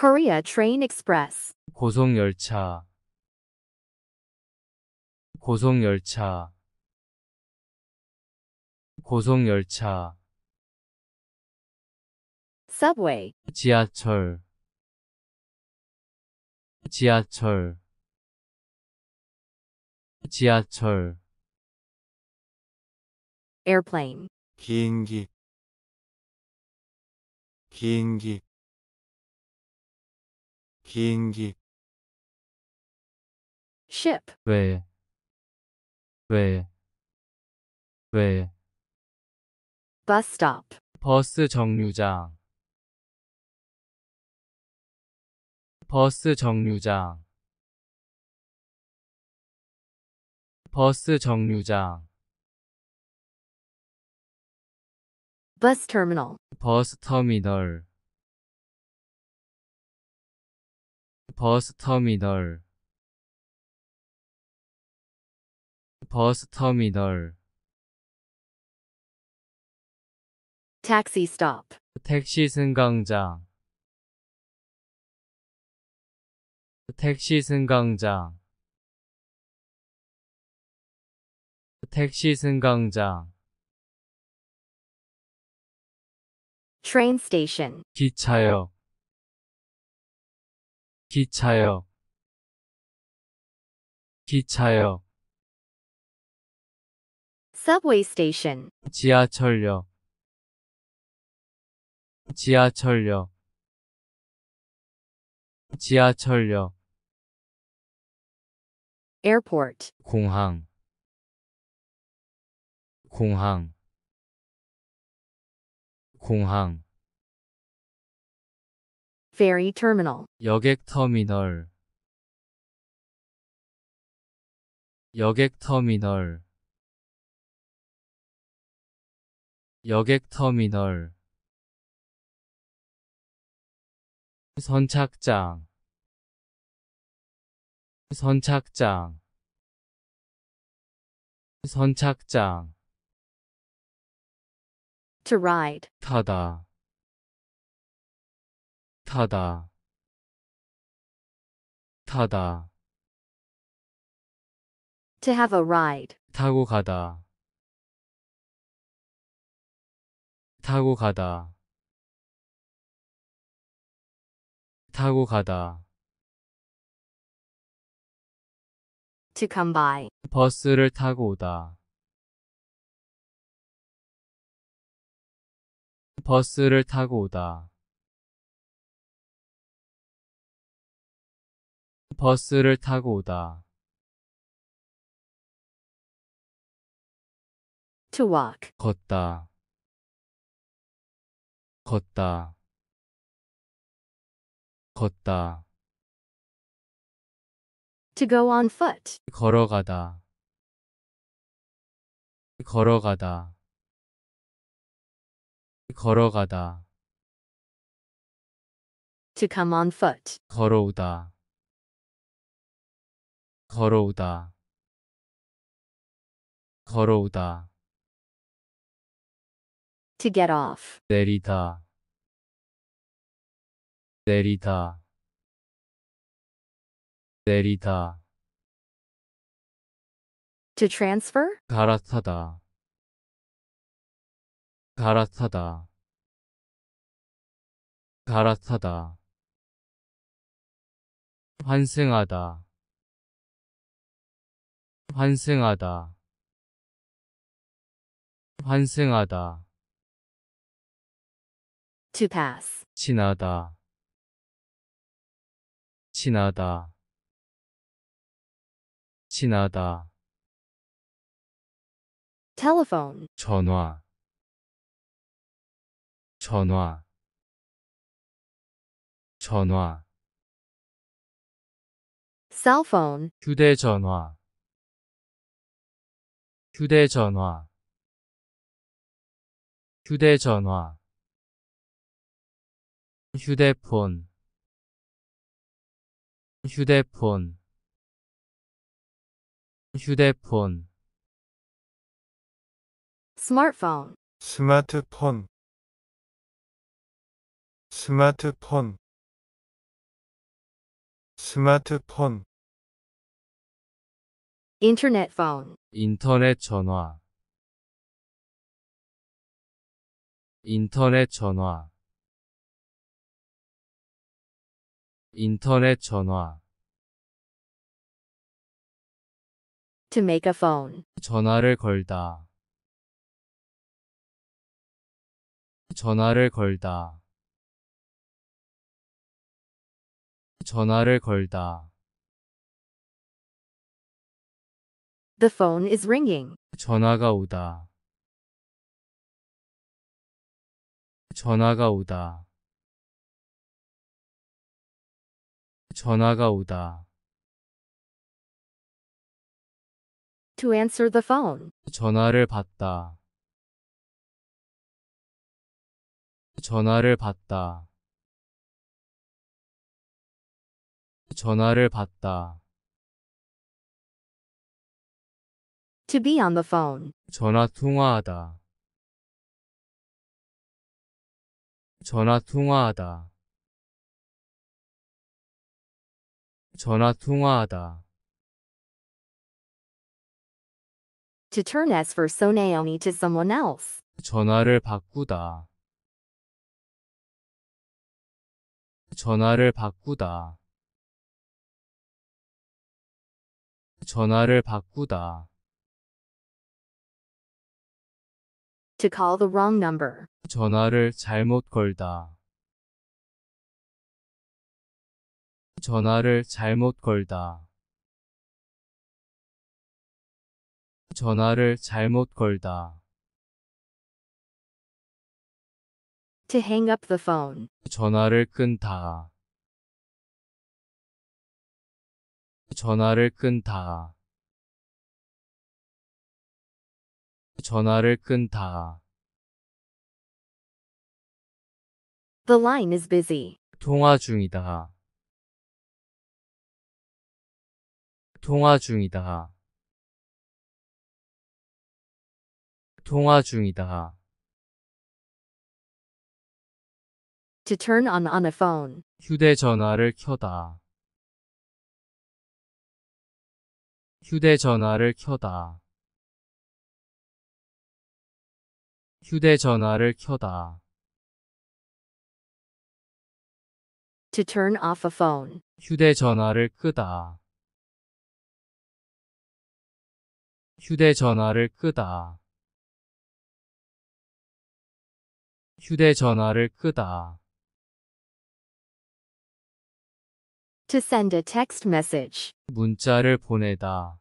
Korea Train Express 고속열차 고속열차 고속열차 Subway 지하철 지하철 지하철 Airplane 비행기 비행기 비행기 ship 왜? 왜? 왜? bus stop 버스 정류장 버스 정류장 버스 정류장 bus terminal 버스 터미널 버스터미널 버스터미널 taxi 택시 승강장 택시 승강장 택시 승강장 train s t 기차역 기차역 기차역 subway station 지하철역 지하철역 지하철역 airport 공항 공항 공항 ferry terminal. 여객 터미널 여객 터미널 여객 터미널 선착장 선착장 선착장 to ride 타다 타다 타다 to have a ride 타고 가다 타고 가다 타고 가다 to come by 버스를 타고 오다 버스를 타고 오다 버스를 타고 오다. to walk 걷다 걷다 걷다 to go on foot 걸어가다 걸어가다 걸어가다 to come on foot 걸어오다 걸어오다 걸어오다 to get off 내리다 내리다 내리다 to transfer 갈아타다 갈아타다 갈아타다 환승하다 환승하다 환승하다 to pass 지나다 지나다 지나다 telephone 전화 전화 전화 cell phone 휴대전화 휴대전화 휴대전화 휴대폰 휴대폰 휴대폰 s m a r t p h o 스마트폰 스마트폰 스마트폰 Internet phone. 인터넷 전화 인터넷 전화 인터넷 전화 To make a phone. 전화를 걸다 전화를 걸다 전화를 걸다 The phone is ringing. 전화가 오다. 전화가 오다. 전화가 오다. To answer the phone. 전화를 받다. 전화를 받다. 전화를 받다. To be on the phone. 전화 통화하다. 전화 통화하다. 전화 통화하다. To turn S for so Naomi to someone else. 전화를 바꾸다. 전화를 바꾸다. 전화를 바꾸다. to call the wrong number. 전화를 잘못 걸다. 전화를 잘못 걸다. 전화를 잘못 걸다. to hang up the phone. 전화를 끈다. 전화를 끈다. 전화를 끊다. The line is busy. 통화 중이다. 통화 중이다. 통화 중이다. To turn on on a phone. 휴대전화를 켜다. 휴대전화를 켜다. 휴대전화를 켜다. To turn off a phone. 휴대전화를 끄다. 휴대전화를 끄다. 휴대전화를 끄다. To send a text message. 문자를 보내다.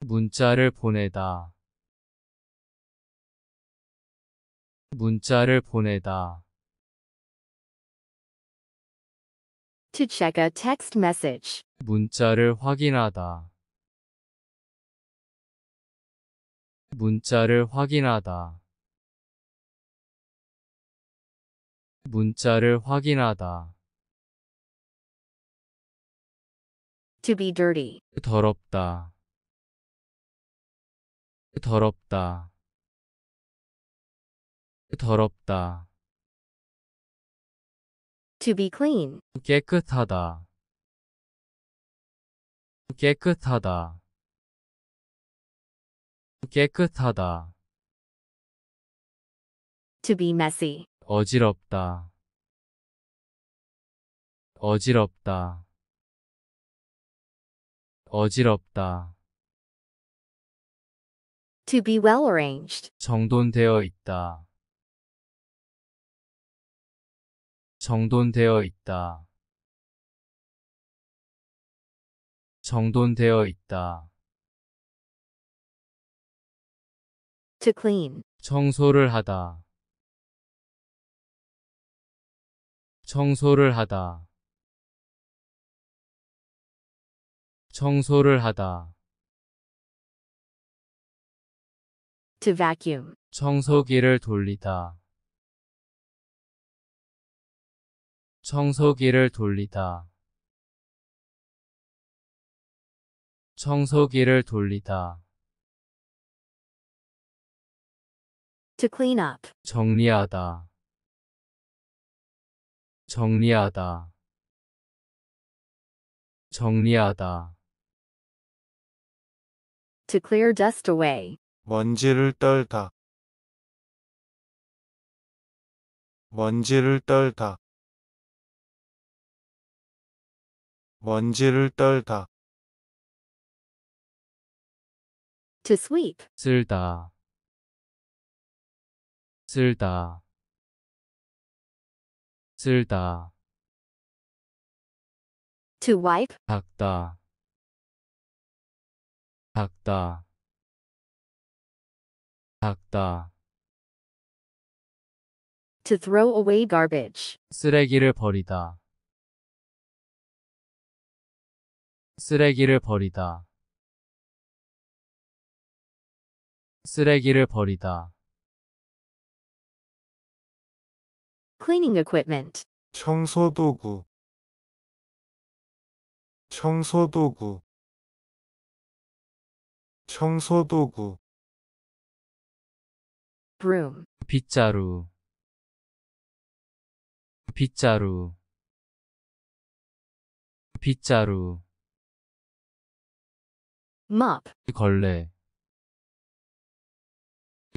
문자를 보내다. 문자를 보내다. To check a text message. 문자를 확인하다. 문자를 확인하다. 문자를 확인하다. To be dirty. 더럽다. 더럽다. 더럽다. To be clean. 깨끗하다. 깨끗하다. 깨끗하다. To be messy. 어지럽다. 어지럽다. 어지럽다. To be well arranged. 정돈되어 있다. 정돈되어 있다. 정돈되어 있다. to clean 청소를 하다. 청소를 하다. 청소를 하다. to vacuum 청소기를 돌리다. 청소기를 돌리다 청소기를 돌리다 to clean up 정리하다 정리하다 정리하다 to clear dust away 먼지를 떨다 먼지를 떨다 먼지를 떨다 to sweep 쓸다 쓸다 쓸다 to wipe 닦다 닦다 닦다 to throw away garbage 쓰레기를 버리다 쓰레기를 버리다 쓰레기를 버리다 cleaning equipment 청소도구 청소도구 청소도구 broom 빗자루 빗자루 빗자루 mop 걸레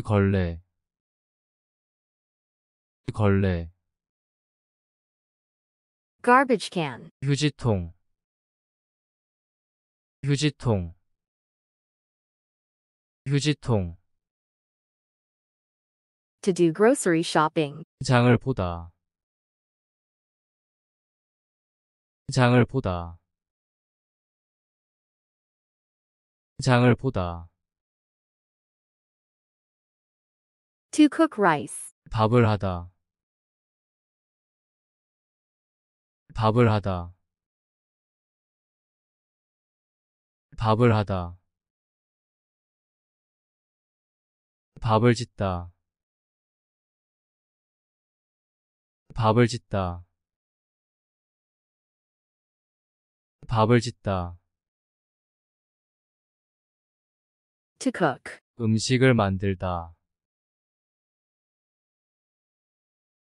걸레 걸레 garbage can 휴지통 휴지통 휴지통 to do grocery shopping 장을 보다 장을 보다 장을 보다. To cook rice. 밥을 하다. 밥을 하다. 밥을 하다. 밥을 짓다. 밥을 짓다. 밥을 짓다. to cook 음식을 만들다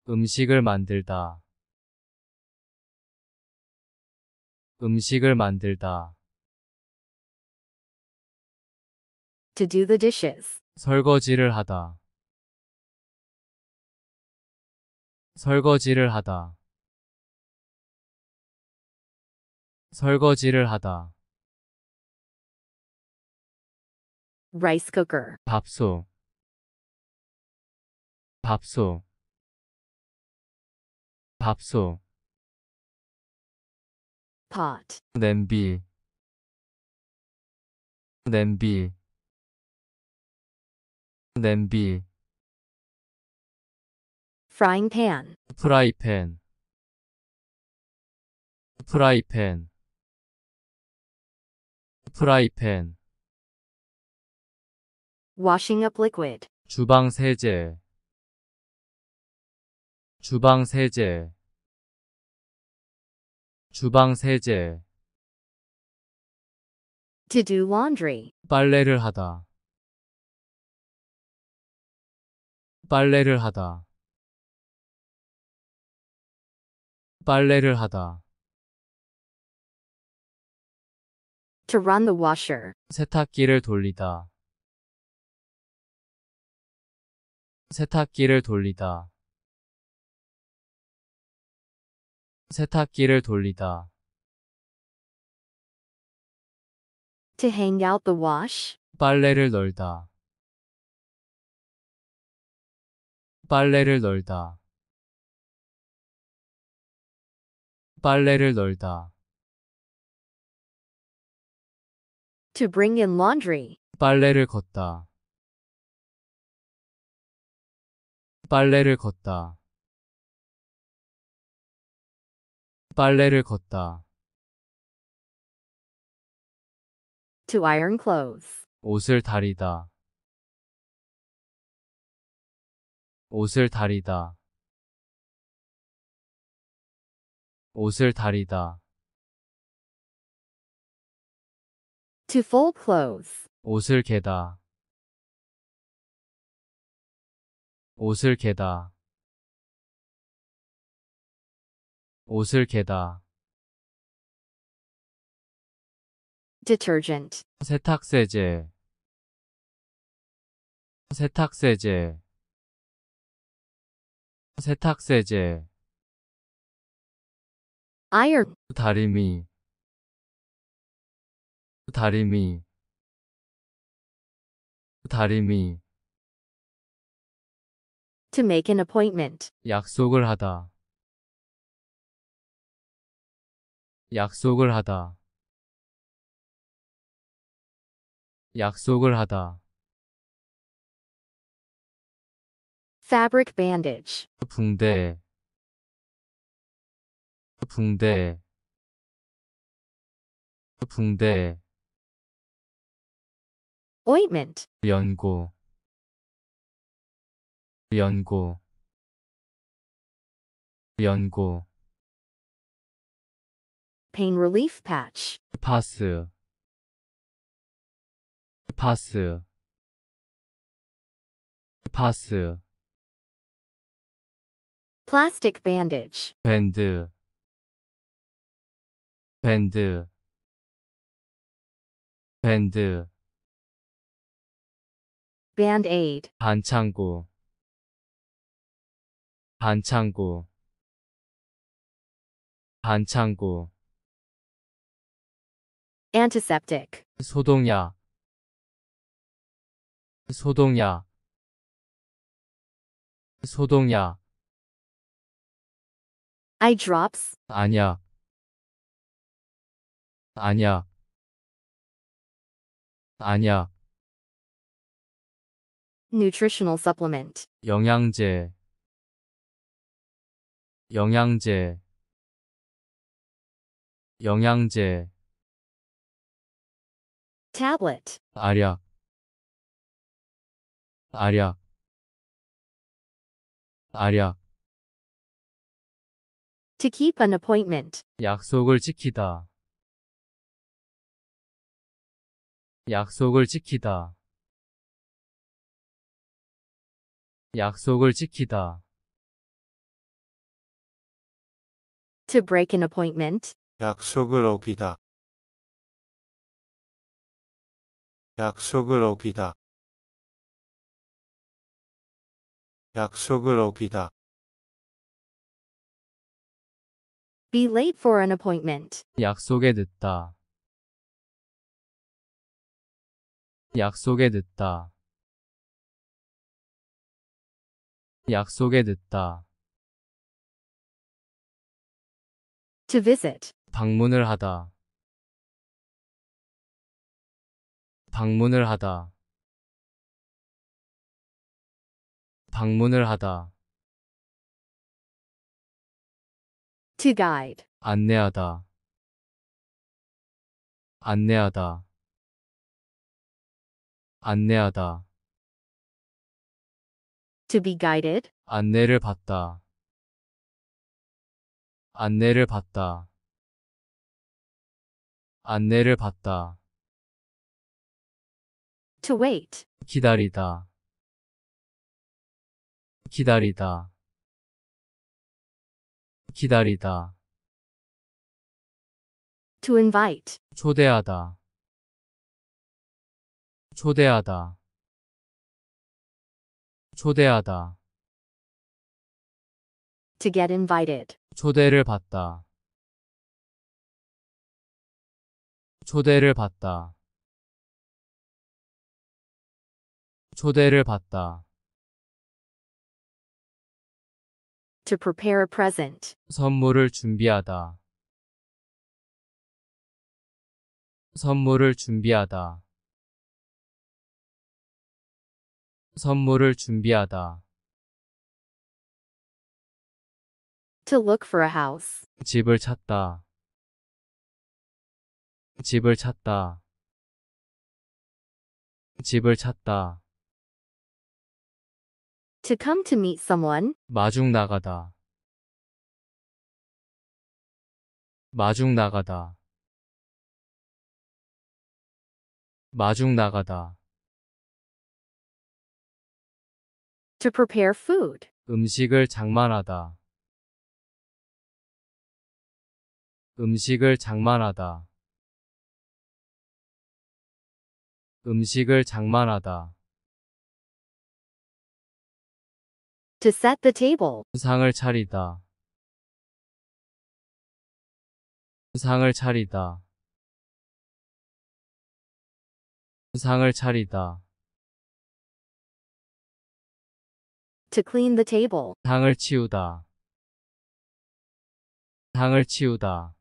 음식을 만들다 음식을 만들다 to do the dishes 설거지를 하다 설거지를 하다 설거지를 하다 rice cooker 밥솥 밥솥 밥솥 pot 냄비 냄비 냄비 frying pan 프라이팬 프라이팬 프라이팬 washing up liquid 주방 세제 주방 세제 주방 세제 to do laundry 빨래를 하다 빨래를 하다 빨래를 하다 to run the washer 세탁기를 돌리다 세탁기를 돌리다 세탁기를 돌리다 To hang out the wash. 빨래를 널다 빨래를 널다 빨래를 널다 To bring in laundry. 빨래를 걷다 빨래를 걷다 빨래를 걷다 to iron clothes 옷을 다리다 옷을 다리다 옷을 다리다 to fold clothes 옷을 개다 옷을 개다 옷을 개다 detergent 세탁세제 세탁세제 세탁세제 iron 다리미 다리미 다리미 to make an appointment. 약속을 하다. 약속을 하다. 약속을 하다. fabric bandage. 붕대. 붕대. 붕대. ointment. 연고. 연고 연고 pain relief patch 파스 파스 파스 plastic bandage 밴드 밴드 밴드 band aid 반창고 반창고 반창고 antiseptic 소독약 소독약 소독약 eye drops 안약 안약 안약 nutritional supplement 영양제 영양제 영양제 tablet 아약 아약 아약 to keep an appointment 약속을 지키다 약속을 지키다 약속을 지키다 To break an appointment. 약속을 어기다. 약속을 어기다. 약속을 어기다. Be late for an appointment. 약속에 늦다. 약속에 늦다. 약속에 늦다. To visit. 방문을 하다. 방문을 하다. 방문을 하다. To guide. 안내하다. 안내하다. 안내하다. To be guided. 안내를 받다. 안내를 받다 안내를 받다 to wait 기다리다 기다리다 기다리다 to invite 초대하다 초대하다 초대하다 to get invited 초대를 받다 초대를 받다 초대를 받다 to prepare a present 선물을 준비하다 선물을 준비하다 선물을 준비하다 To look for a house. 집을 찾다. 집을 찾다. 집을 찾다. To come to meet someone. 마중 나가다. 마중 나가다. 마중 나가다. To prepare food. 음식을 장만하다. 음식을 장만하다 음식을 장만하다 to set the table 상을 차리다 상을 차리다 상을 차리다 to clean the table 상을 치우다 상을 치우다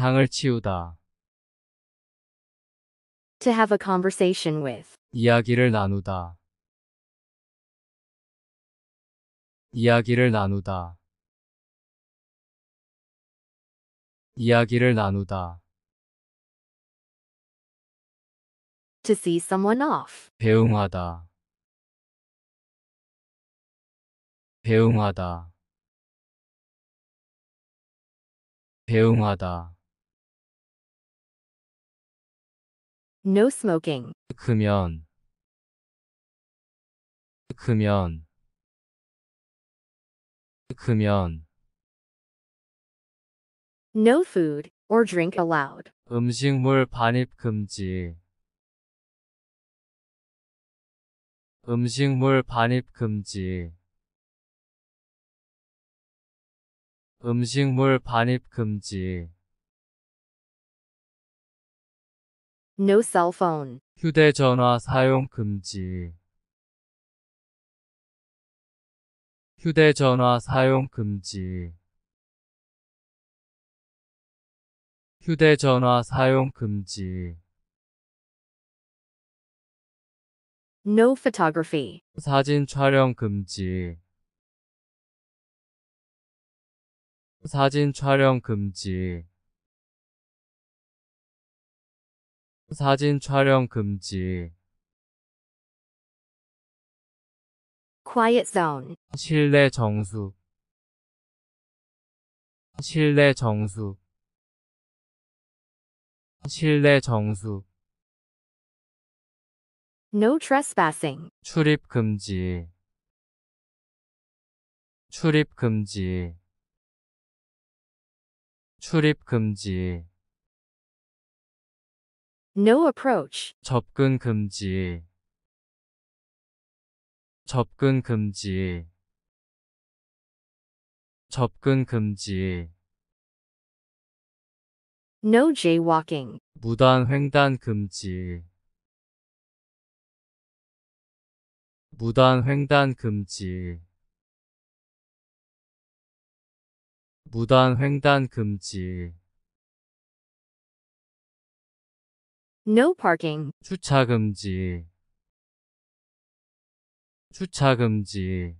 당을 치우다. To have a conversation with. 이야기를 나누다. 이야기를 나누다. 이야기를 나누다. To see someone off. 배웅하다. 배웅하다. 배웅하다. No smoking. 금연 금연 금연 No food or drink allowed. 음식물 반입 금지 음식물 반입 금지 음식물 반입 금지 No cell phone. 휴대전화 사용 금지. 휴대전화 사용 금지. 휴대전화 사용 금지. No photography. 사진 촬영 금지. 사진 촬영 금지. 사진 촬영 금지. Quiet zone. 실내 정수. 실내 정수. 실내 정수. No trespassing. 출입 금지. 출입 금지. 출입 금지. No approach. 접근 금지. 접근 금지. 접근 금지. No jaywalking. 무단 횡단 금지. 무단 횡단 금지. 무단 횡단 금지. No parking. 주차 금지. 주차 금지.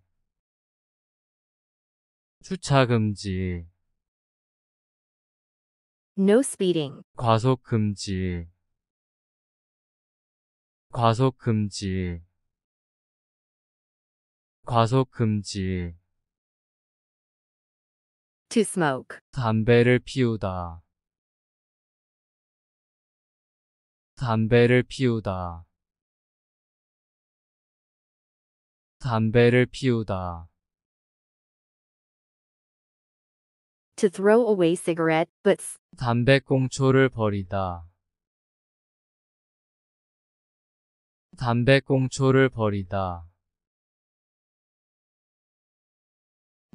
주차 금지. No speeding. 과속 금지. 과속 금지. 과속 금지. To smoke. 담배를 피우다. 담배를 피우다 담배를 피우다 to throw away cigarette butts 담배꽁초를 버리다 담배꽁초를 버리다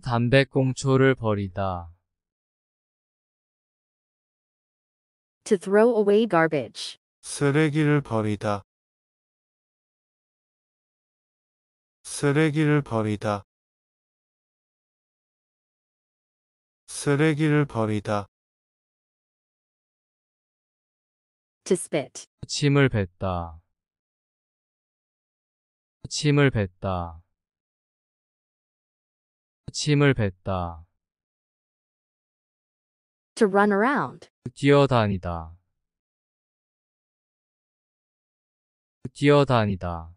담배꽁초를 버리다 to throw away garbage 쓰레기를 버리다 쓰레기를 버리다 쓰레기를 버리다 to spit 침을 뱉다 침을 뱉다 침을 뱉다 to run around 뛰어다니다 뛰어다니다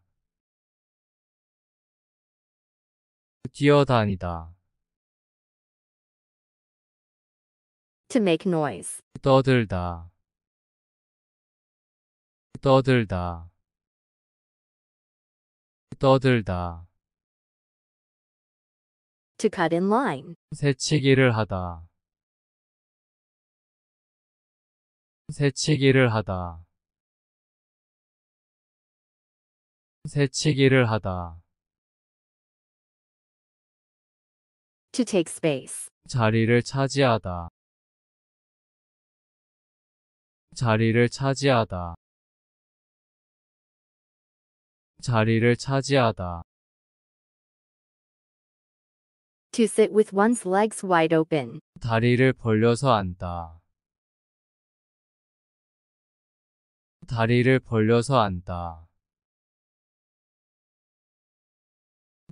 뛰어다니다 to make noise 떠들다 떠들다 떠들다 to cut in line 새치기를 하다 새치기를 하다 새치기를 하다. to take space, 자리를 차지하다. 자리를 차지하다. 자리를 차지하다. to sit with one's legs wide open, 다리를 벌려서 앉다. 다리를 벌려서 앉다.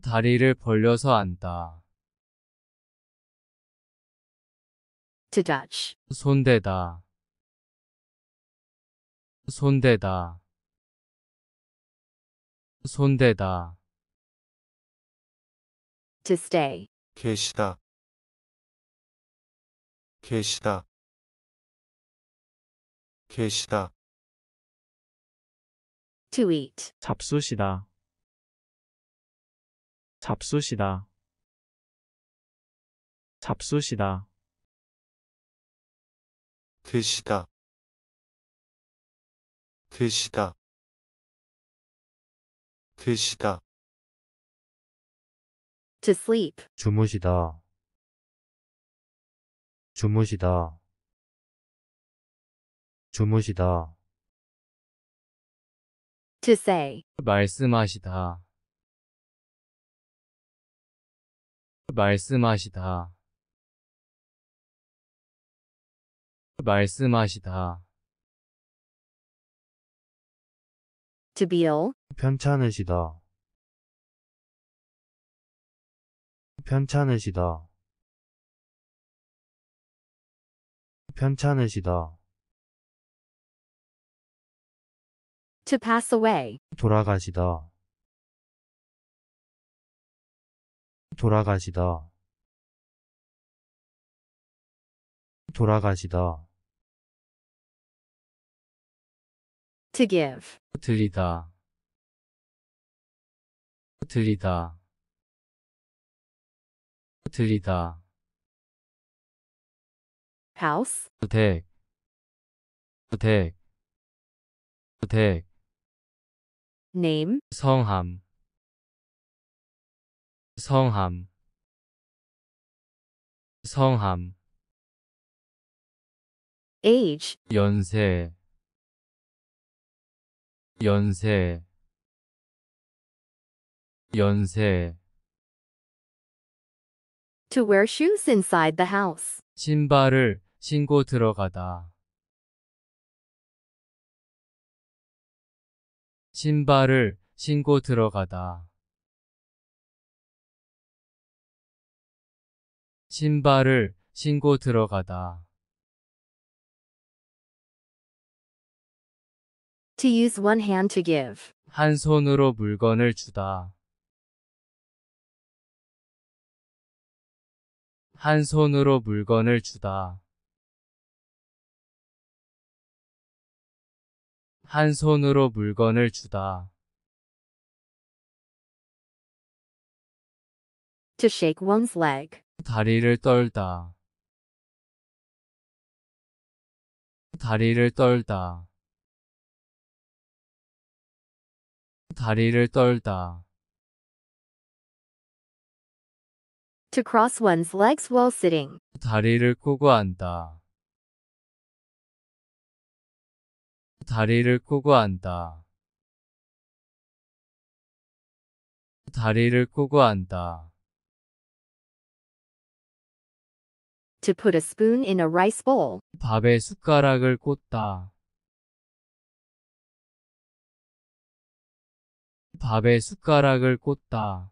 다리를 벌려서 앉다. To touch. 손대다. 손대다. 손대다. To stay. 계시다. 계시다. 계시다. To eat. 잡수시다. 잡수시다 잡수시다 드시다 드시다 드시다 to sleep, 주무시다 주무시다 주무시다 to say. 말씀하시다 말씀하시다 말씀하시다 to be ill 편찮으시다 편찮으시다 편찮으시다 to pass away 돌아가시다 돌아가시다 돌아가시다 to give 드리다 들이다 들이다 house 댁, 댁, 댁 name 성함 성함 성함 age 연세 연세 연세 to wear shoes inside the house 신발을 신고 들어가다 신발을 신고 들어가다 신발을 신고 들어가다. To use one hand to give. 한 손으로 물건을 주다. 한 손으로 물건을 주다. 한 손으로 물건을 주다. To shake one's leg. 다리를 떨다 다리를 떨다 다리를 떨다 to cross one's legs while sitting 다리를 꼬고 앉다 다리를 꼬고 앉다 다리를 꼬고 앉다 to put a spoon in a rice bowl. 밥에 숟가락을 꽂다. 밥에 숟가락을 꽂다.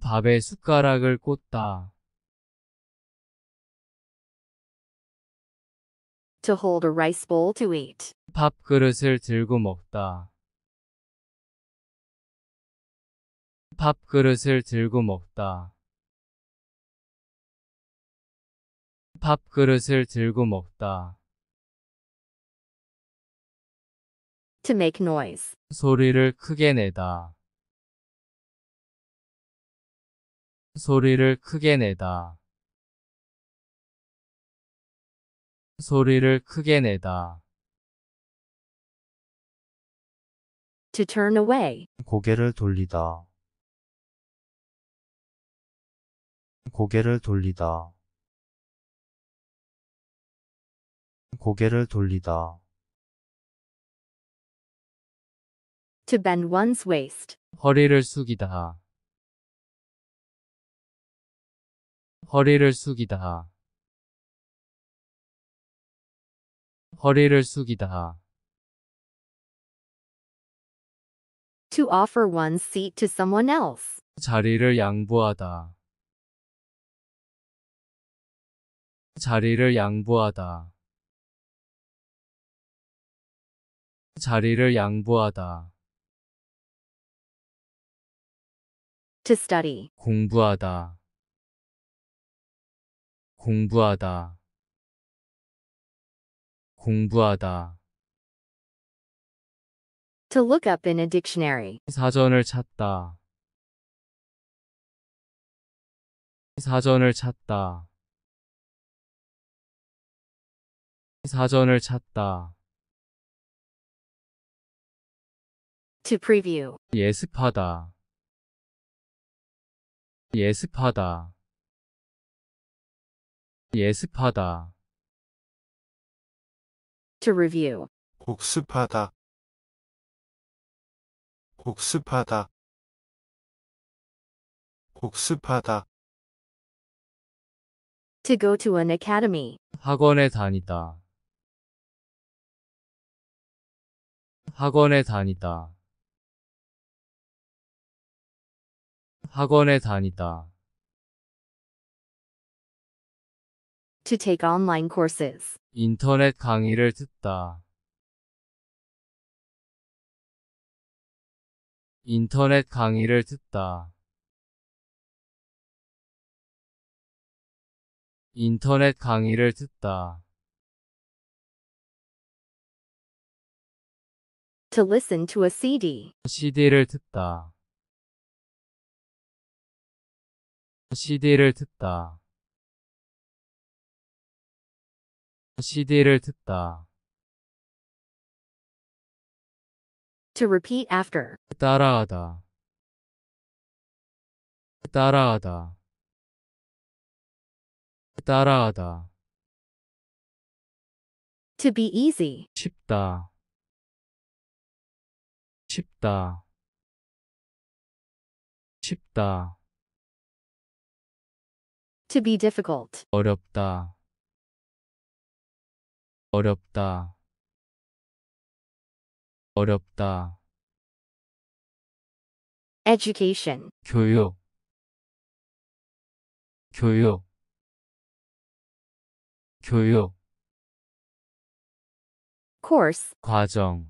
밥에 숟가락을 꽂다. To hold a rice bowl to eat. 밥그릇을 들고 먹다. 밥그릇을 들고 먹다. 밥그릇을 들고 먹다. to make noise. 소리를 크게 내다. 소리를 크게 내다. 소리를 크게 내다. to turn away. 고개를 돌리다. 고개를 돌리다 고개를 돌리다 to bend one's waist 허리를 숙이다 허리를 숙이다 허리를 숙이다 to offer one's seat to someone else 자리를 양보하다 자리를 양보하다 자리를 양보하다 to study 공부하다 공부하다 공부하다 to look up in a dictionary 사전을 찾다 사전을 찾다 사전을 찾다. To preview. 예습하다. 예습하다. 예습하다. To review. 복습하다. 복습하다. 복습하다. To go to an academy. 학원에 다니다. 학원에 다니다. 학원에 다니다. To take online courses. 인터넷 강의를 듣다. 인터넷 강의를 듣다. 인터넷 강의를 듣다. to listen to a CD. CD를 듣다. CD를 듣다. CD를 듣다. To repeat after. 따라하다. 따라하다. 따라하다. To be easy. 쉽다. 쉽다 쉽다 to be difficult 어렵다 어렵다 어렵다 education 교육 교육 교육 course 과정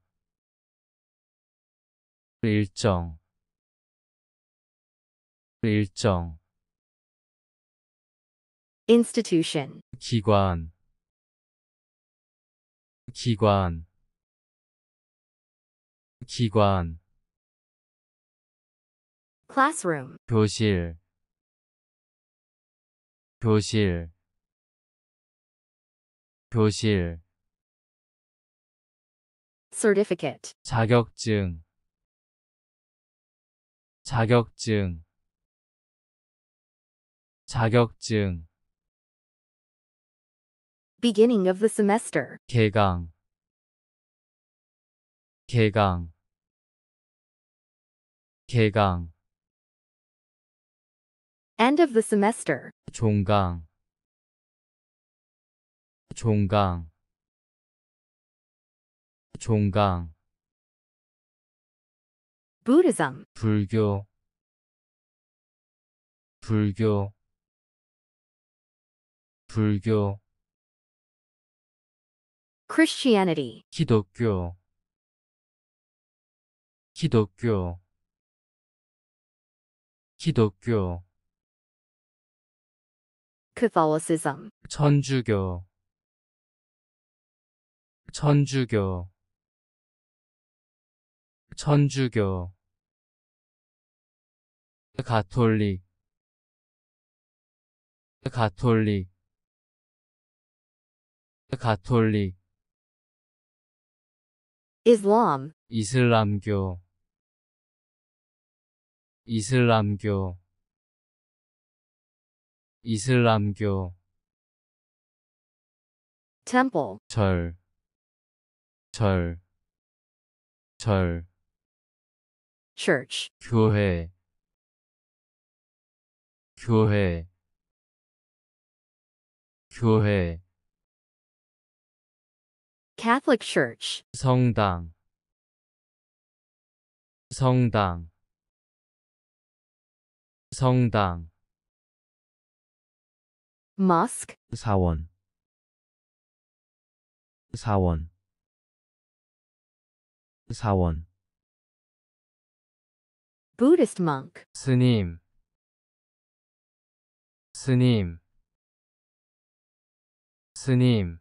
일정 일정 institution 기관 기관 기관 classroom 교실 교실 교실 certificate 자격증 자격증 자격증 Beginning of the semester. 개강 개강 개강 End of the semester. 종강 종강 종강 Buddhism 불교 불교 불교 Christianity 기독교 기독교 기독교 Catholicism 천주교 천주교 천주교 가톨릭 가톨릭 가톨릭 i s l 이슬람교 이슬람교 이슬람교 temple 절절절 church 교회 교회 교회 Catholic Church 성당 성당 성당 mosque 사원 사원 사원 Buddhist monk. 스님 스님 스님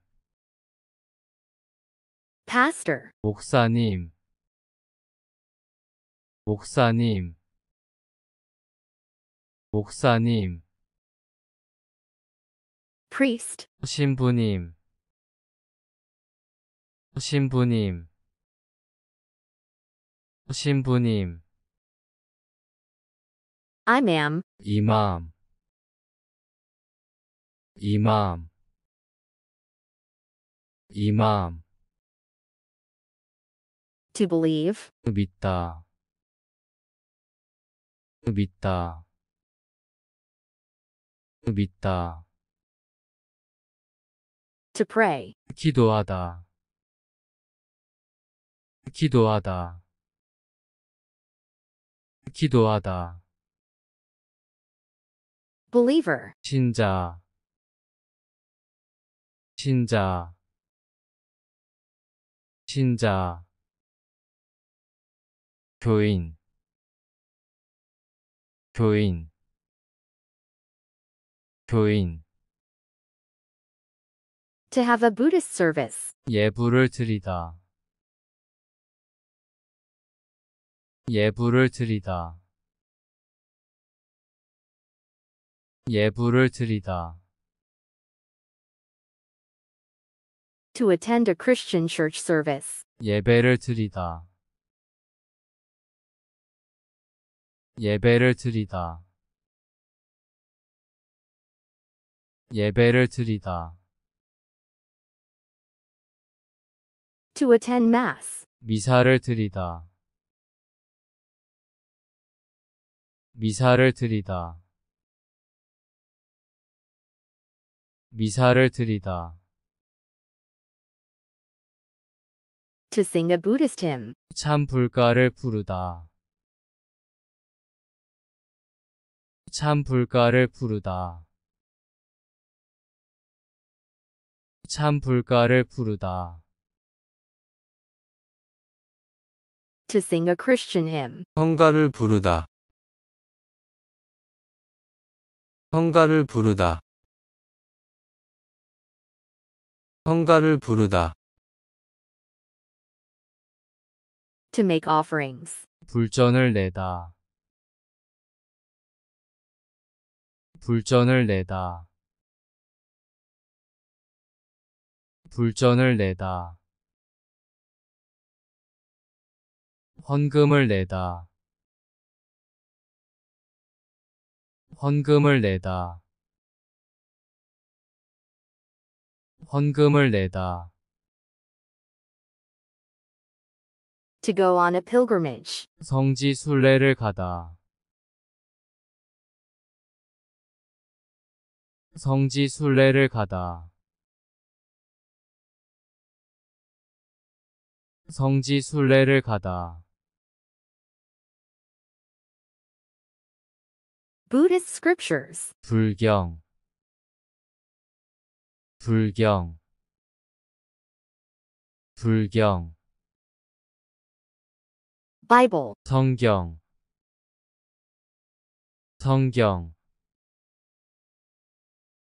Pastor. 목사님 목사님 목사님 Priest. 신부님 신부님 신부님 Imam. Imam. Imam. Imam. To believe. 믿다믿다믿다 To pray. 기도하다기도하다기도하다 believer 신자 신자 신자 교인 교인 교인 to have a Buddhist service 예불을 드리다 예불을 드리다 예불을 드리다. To attend a Christian church service. 예배를 드리다. 예배를 드리다. 예배를 드리다. To attend mass. 미사를 드리다. 미사를 드리다. 미사를 드리다. To sing a Buddhist hymn. 참 불가를 부르다. 참 불가를 부르다. 참 불가를 부르다. To sing a Christian hymn. 성가를 부르다. 성가를 부르다. 성가를 부르다. to make offerings, 불전을 내다. 불전을 내다. 불전을 내다. 헌금을 내다. 헌금을 내다. 헌금을 내다. to go on a pilgrimage. 성지 순례를 가다. 성지 순례를 가다. 성지 순례를 가다. Buddhist scriptures. 불경 불경 불경 Bible 성경 성경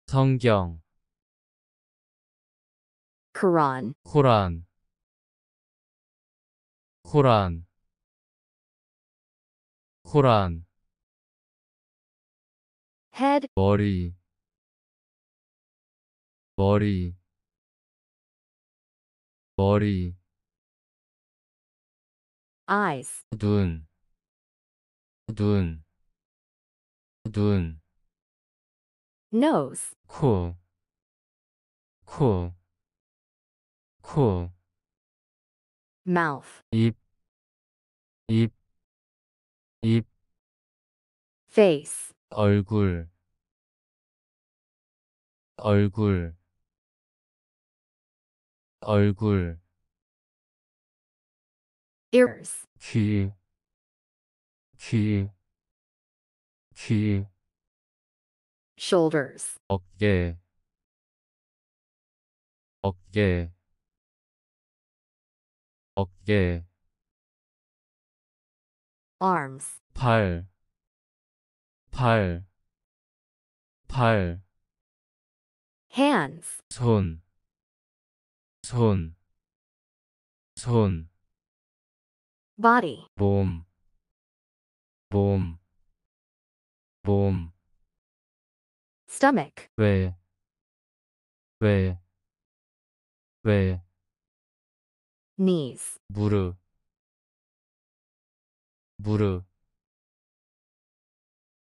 성경 Quran 코란 코란 코란 head 머리 머리 머리 eyes 눈, 눈, 눈, nose 코, 코, 코, mouth 입, 입, 입, face 얼굴, 얼굴, 얼굴 ears 귀, 귀, 귀, shoulders 어깨, 어깨, 어깨, arms 팔, 팔, 팔, hands 손, 손, 손, body, 몸, 몸, 몸, stomach, 왜, 왜, 왜, knees, 무릎, 무릎,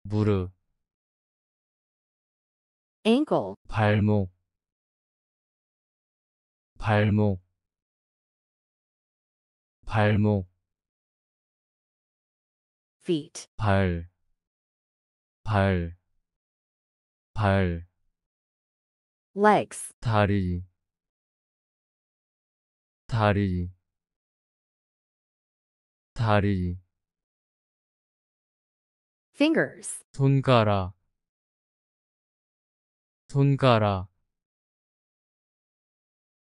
무릎, ankle, 발목, 발목 발목 feet 발, 발, 발, legs 다리, 다리, 다리, fingers 손가락, 손가락,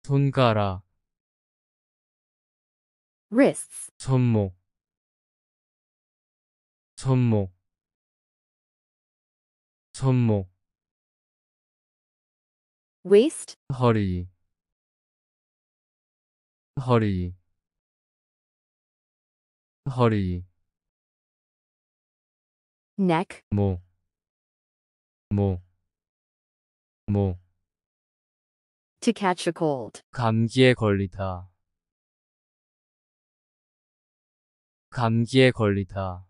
손가락 wrists 손목 손목 손목 waist 허리 허리 허리 neck 목목목 to catch a cold. 감기에 걸리다. 감기에 걸리다.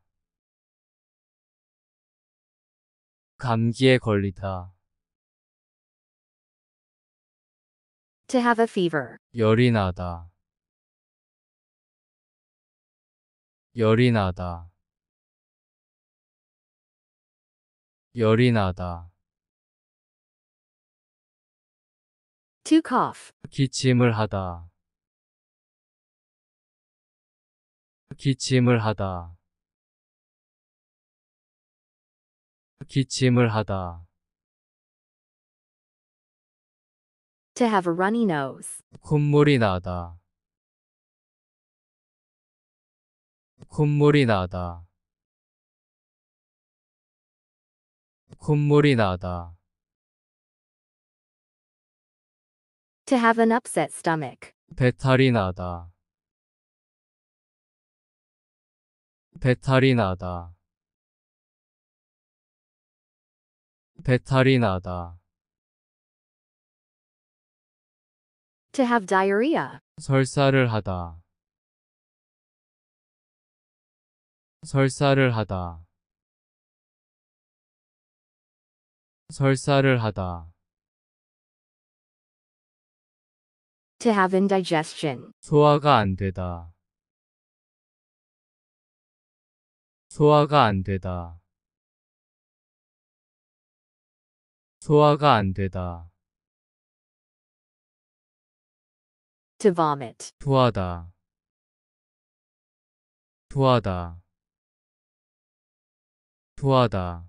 감기에 걸리다. to have a fever. 열이 나다. 열이 나다. 열이 나다. to cough. 기침을 하다. 기침을 하다. 기침을 하다. to have a runny nose. 콧물이 나다. 콧물이 나다. 콧물이 나다. To have an upset stomach. 배탈이 나다. 배탈이 나다. 배탈이 나다. To have diarrhea. 설사를 하다. 설사를 하다. 설사를 하다. to have indigestion. 소화가 안 되다. 소화가 안 되다. 소화가 안 되다. to vomit. 토하다. 토하다. 토하다.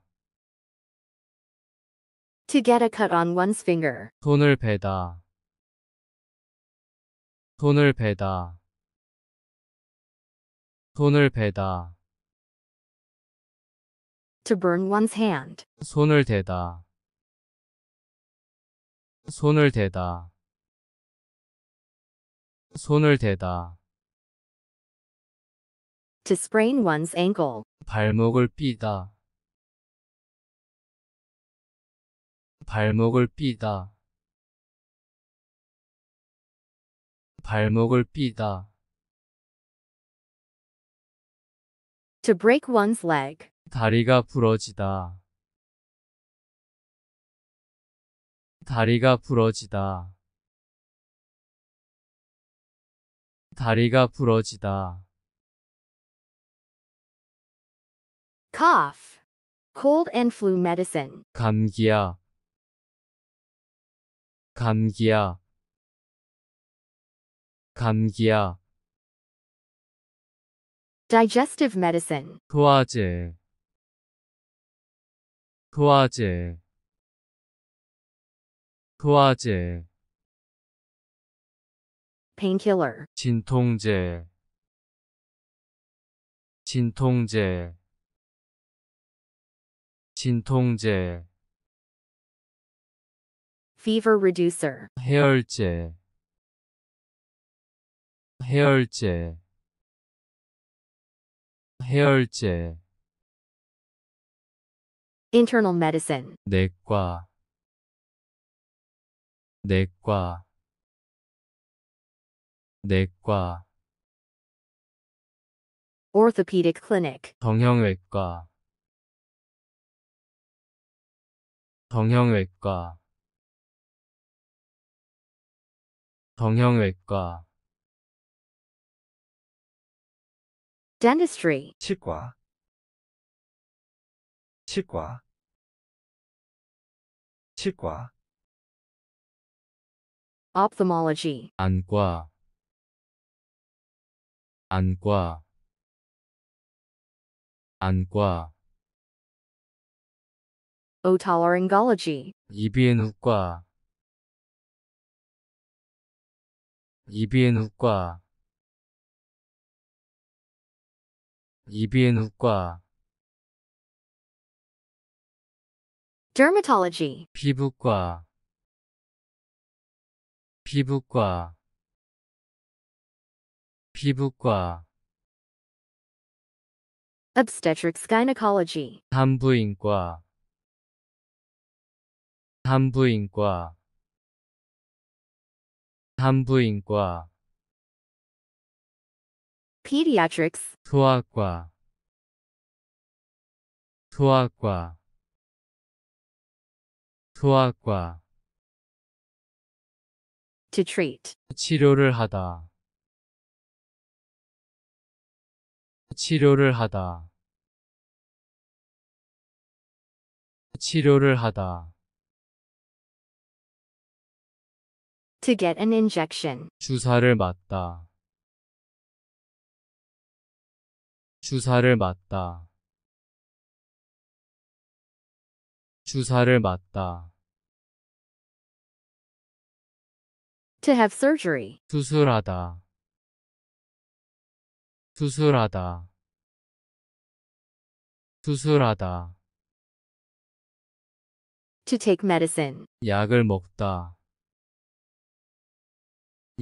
to get a cut on one's finger. 손을 베다. 돈을 베다 돈을 베다 to burn one's hand 손을 대다 손을 대다 손을 대다 to sprain one's ankle 발목을 삐다 발목을 삐다 발목을 삐다. To break one's leg. 다리가 부러지다. 다리가 부러지다. 다리가 부러지다. cough cold and flu medicine 감기야 감기야 감기약 digestive medicine 도화제 도화제 도화제 painkiller 진통제 진통제 진통제 fever reducer 해열제 해열제 해열제 internal medicine 내과 내과 내과 orthopedic clinic 정형외과 정형외과 정형외과 dentistry 치과 치과 치과 ophthalmology 안과 안과 안과 otolaryngology 이비인후과 이비인후과 이비인후과 dermatology 피부과 피부과 피부과 obstetrics gynecology 산부인과 산부인과 산부인과 Pediatrics 소아과 소아과 소아과 To treat 치료를 하다 치료를 하다 치료를 하다 To get an injection 주사를 맞다 주사를 맞다. 주사를 맞다. to have surgery. 수술하다. 수술하다. 수술하다. to take medicine. 약을 먹다.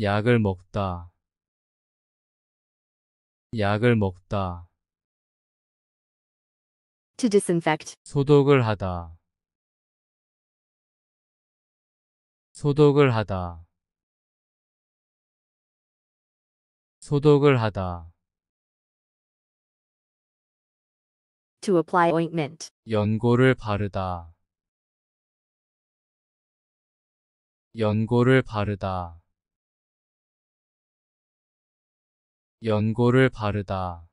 약을 먹다. 약을 먹다. to disinfect. 소독을 하다. 소독을 하다. 소독을 하다. to apply ointment. 연고를 바르다. 연고를 바르다. 연고를 바르다.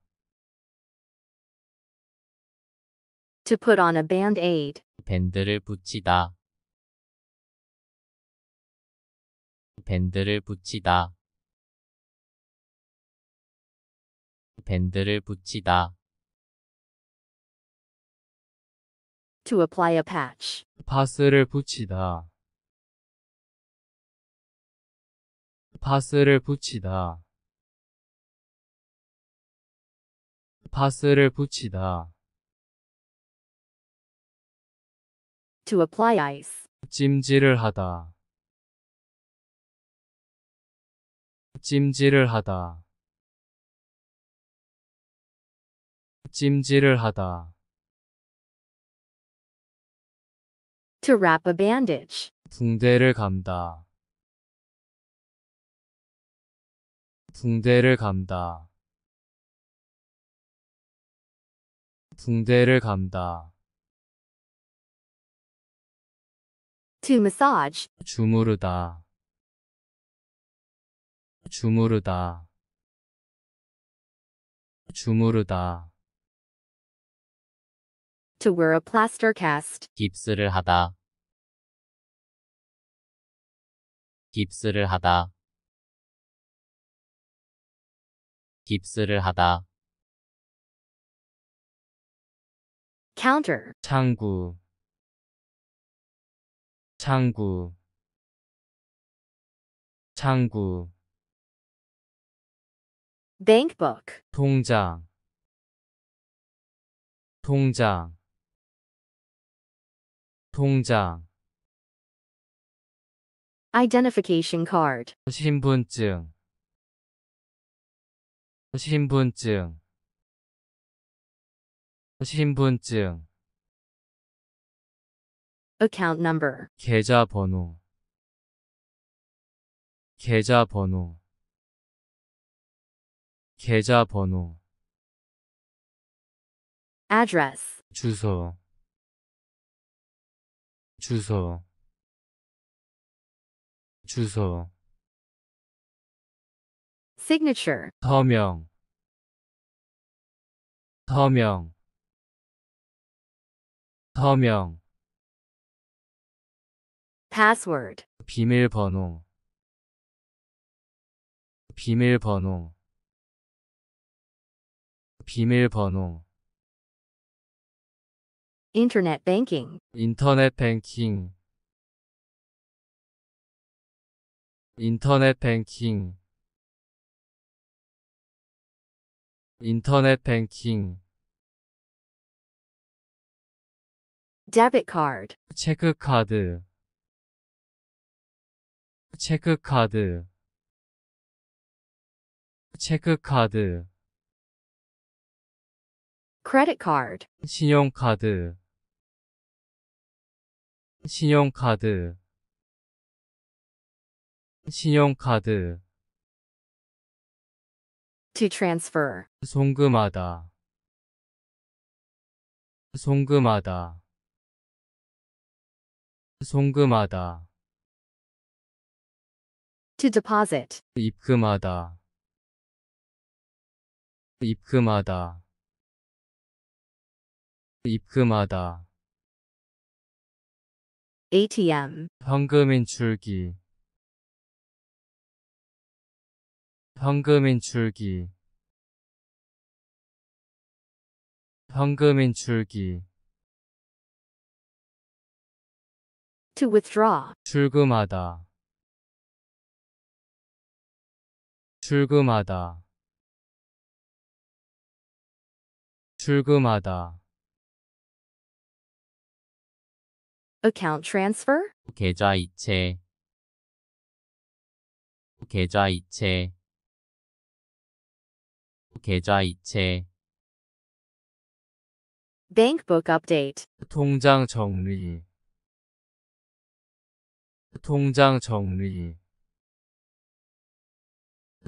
To put on a band-aid. 밴드를 붙이다. 밴드를 붙이다. 밴드를 붙이다. To apply a patch. 파스를 붙이다. 파스를 붙이다. 파스를 붙이다. To apply ice. 찜질을 하다. 찜질을 하다. 찜질을 하다. To wrap a bandage. 붕대를 감다. 붕대를 감다. 붕대를 감다. to massage 주무르다 주무르다 주무르다 to wear a plaster cast 깁스를 하다 깁스를 하다 깁스를 하다 counter 창구 창구 창구 bankbook 통장 통장 통장 identification card 신분증 신분증 신분증 account number 계좌번호 계좌번호 계좌번호 address 주소 주소 주소 signature 서명 서명 서명 password 비밀번호 비밀번호 비밀번호 internet banking 인터넷 뱅킹 인터넷 뱅킹 인터넷 뱅킹 debit card 체크카드 체크카드 체크카드 credit card 신용카드 신용카드 신용카드 to transfer 송금하다 송금하다 송금하다 to deposit 입금하다 입금하다 입금하다 ATM 현금 인출기 현금 인출기 현금 인출기 to withdraw 출금하다 출금하다 출금하다 account transfer 계좌이체 계좌이체 계좌이체 bank book update 통장 정리 통장 정리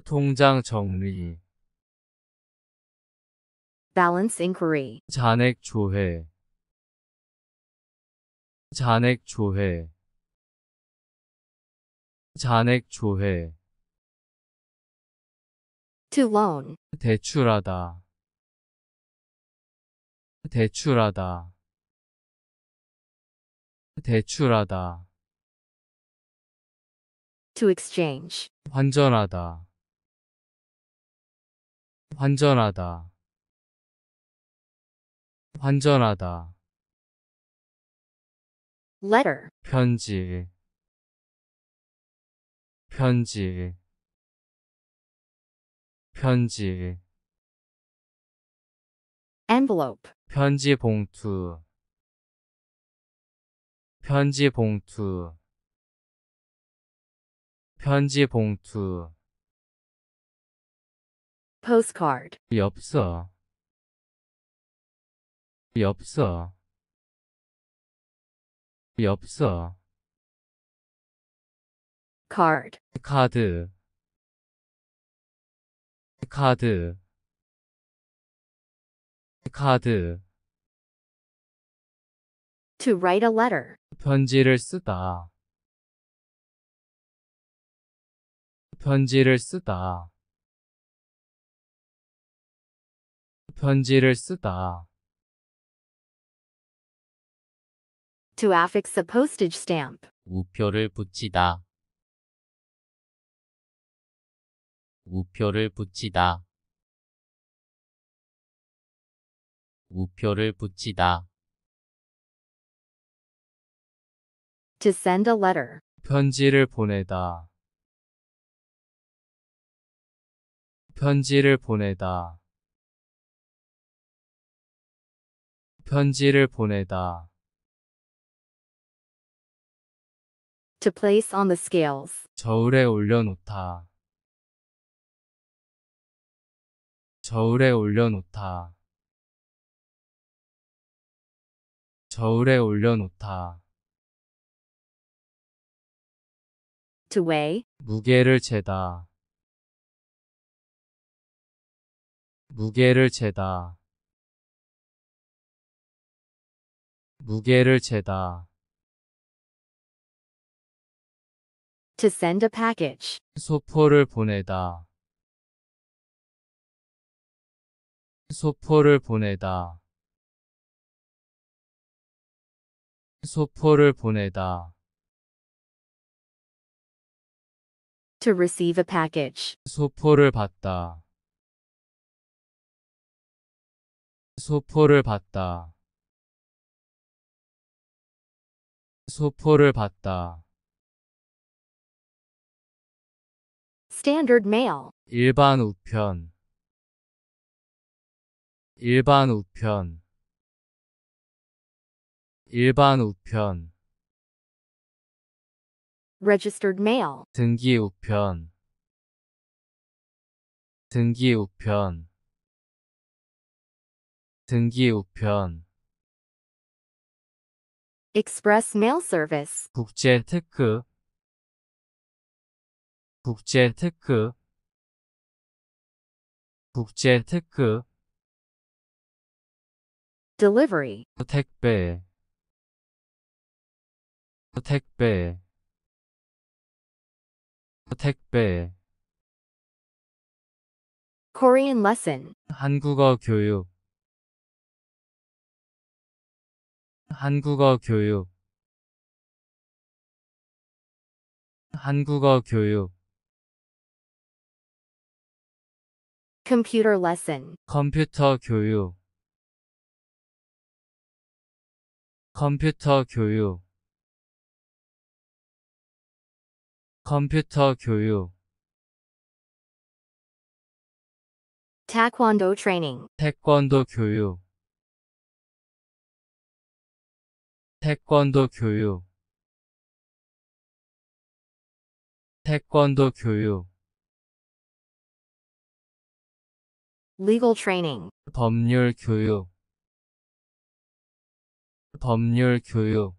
통장 정리 balance inquiry 잔액 조회 잔액 조회 잔액 조회 to loan 대출하다 대출하다 대출하다 to exchange 환전하다 환전하다 환전하다 letter 편지 편지 편지 envelope 편지 봉투 편지 봉투 편지 봉투 postcard. 엽서 엽서 엽서 card. 카드 카드 카드 to write a letter. 편지를 쓰다 편지를 쓰다 편지를 쓰다. To affix a postage stamp. 우표를 붙이다. 우표를 붙이다. 우표를 붙이다. To send a letter. 편지를 보내다. 편지를 보내다. 편지를 보내다. to place on the scales, 저울에 올려놓다. 저울에 올려놓다. 저울에 올려놓다. to weigh, 무게를 재다. 무게를 재다. 무게를 재다. To send a package. 소포를 보내다. 소포를 보내다. 소포를 보내다. To receive a package. 소포를 받다. 소포를 받다. 소포를 받다. Standard mail. 일반 우편. 일반 우편. 일반 우편. Registered mail. 등기 우편. 등기 우편. 등기 우편. Express Mail Service 국제 테크 국제 테크 국제 테크 Delivery 택배 택배 택배 Korean lesson 한국어 교육 한국어 교육 한국어 교육 computer lesson 컴퓨터 교육 컴퓨터 교육 컴퓨터 교육 태권도 트레이닝 태권도 교육 태권도 교육 태권도 교육 legal training 법률 교육 법률 교육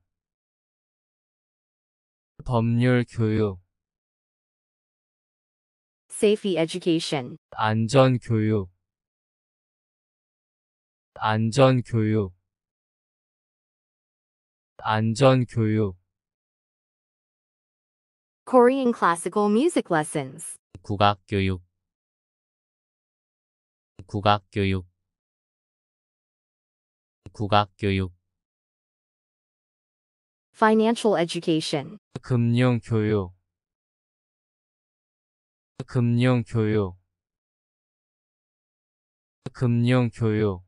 법률 교육 safety education 안전 교육 안전 교육 안전교육 Korean classical music lessons. 국악교육 국악교육 국악교육 Financial education. 금융교육 금융교육 금융교육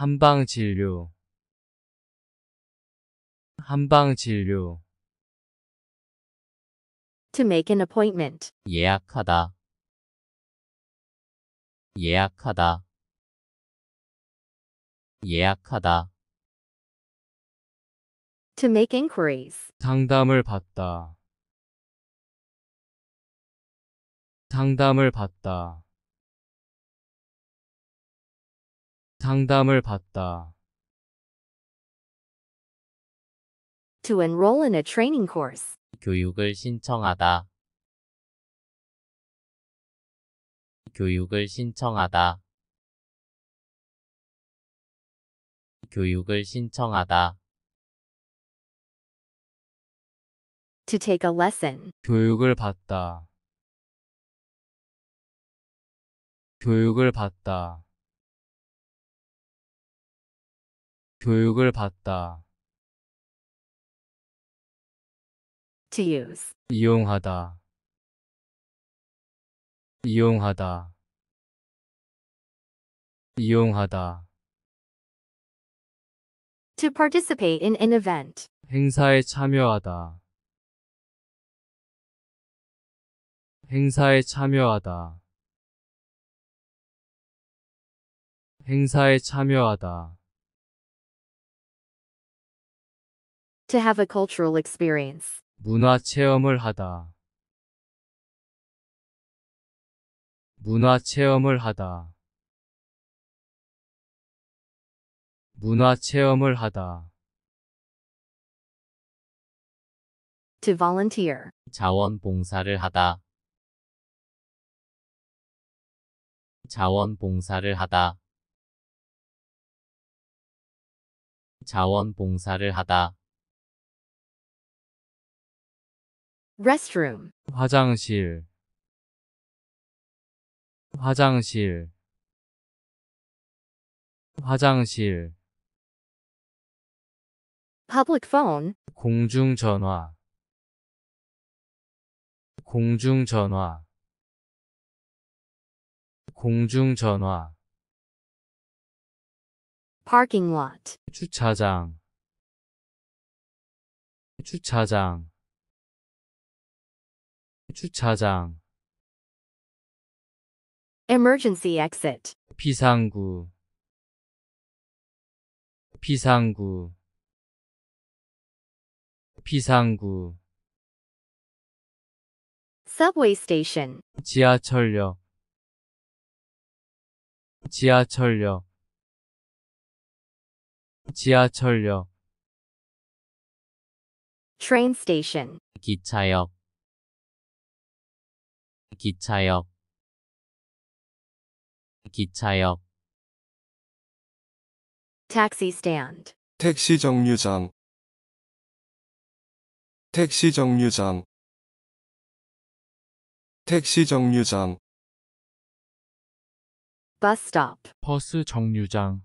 한방진료 한방진료 To make an appointment. 예약하다 예약하다 예약하다 To make inquiries. 상담을 받다 상담을 받다 상담을 받다. To enroll in a training course. 교육을 신청하다. 교육을 신청하다. 교육을 신청하다. To take a lesson. 교육을 받다. 교육을 받다. 교육을 받다 to use 이용하다 이용하다 이용하다 to participate in an event 행사에 참여하다 행사에 참여하다 행사에 참여하다 To have a cultural experience. 문화 체험을 하다. 문화 체험을 하다. 문화 체험을 하다. To volunteer. 자원봉사를 하다. 자원봉사를 하다. 자원봉사를 하다. restroom 화장실 화장실 화장실 public phone 공중전화 공중전화 공중전화 parking lot 주차장 주차장 주차장 emergency exit 비상구 비상구 비상구 subway station 지하철역 지하철역 지하철역 train station 기차역 기차역 기차역 taxi s 택시 정류장 택시 정류장 택시 정류장 bus 버스 정류장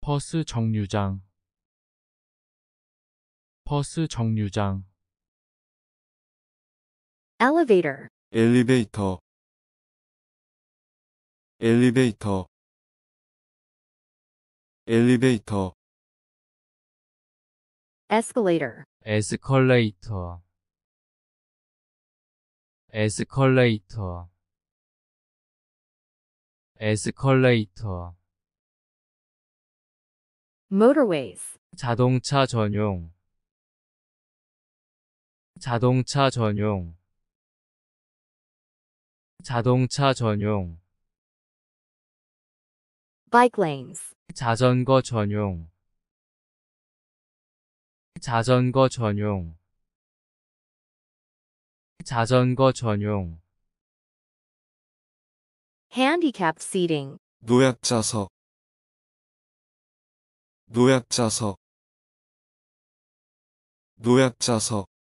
버스 정류장 버스 정류장 elevator 엘리베이터 엘리베이터 엘리베이터 escalator 에스컬레이터 에스컬레이터 에스컬레이터 motorways 자동차 전용 자동차 전용 자동차 전용 bike lanes 자전거 전용 자전거 전용 자전거 전용 handicap seating 노약자석 노약자석 노약자석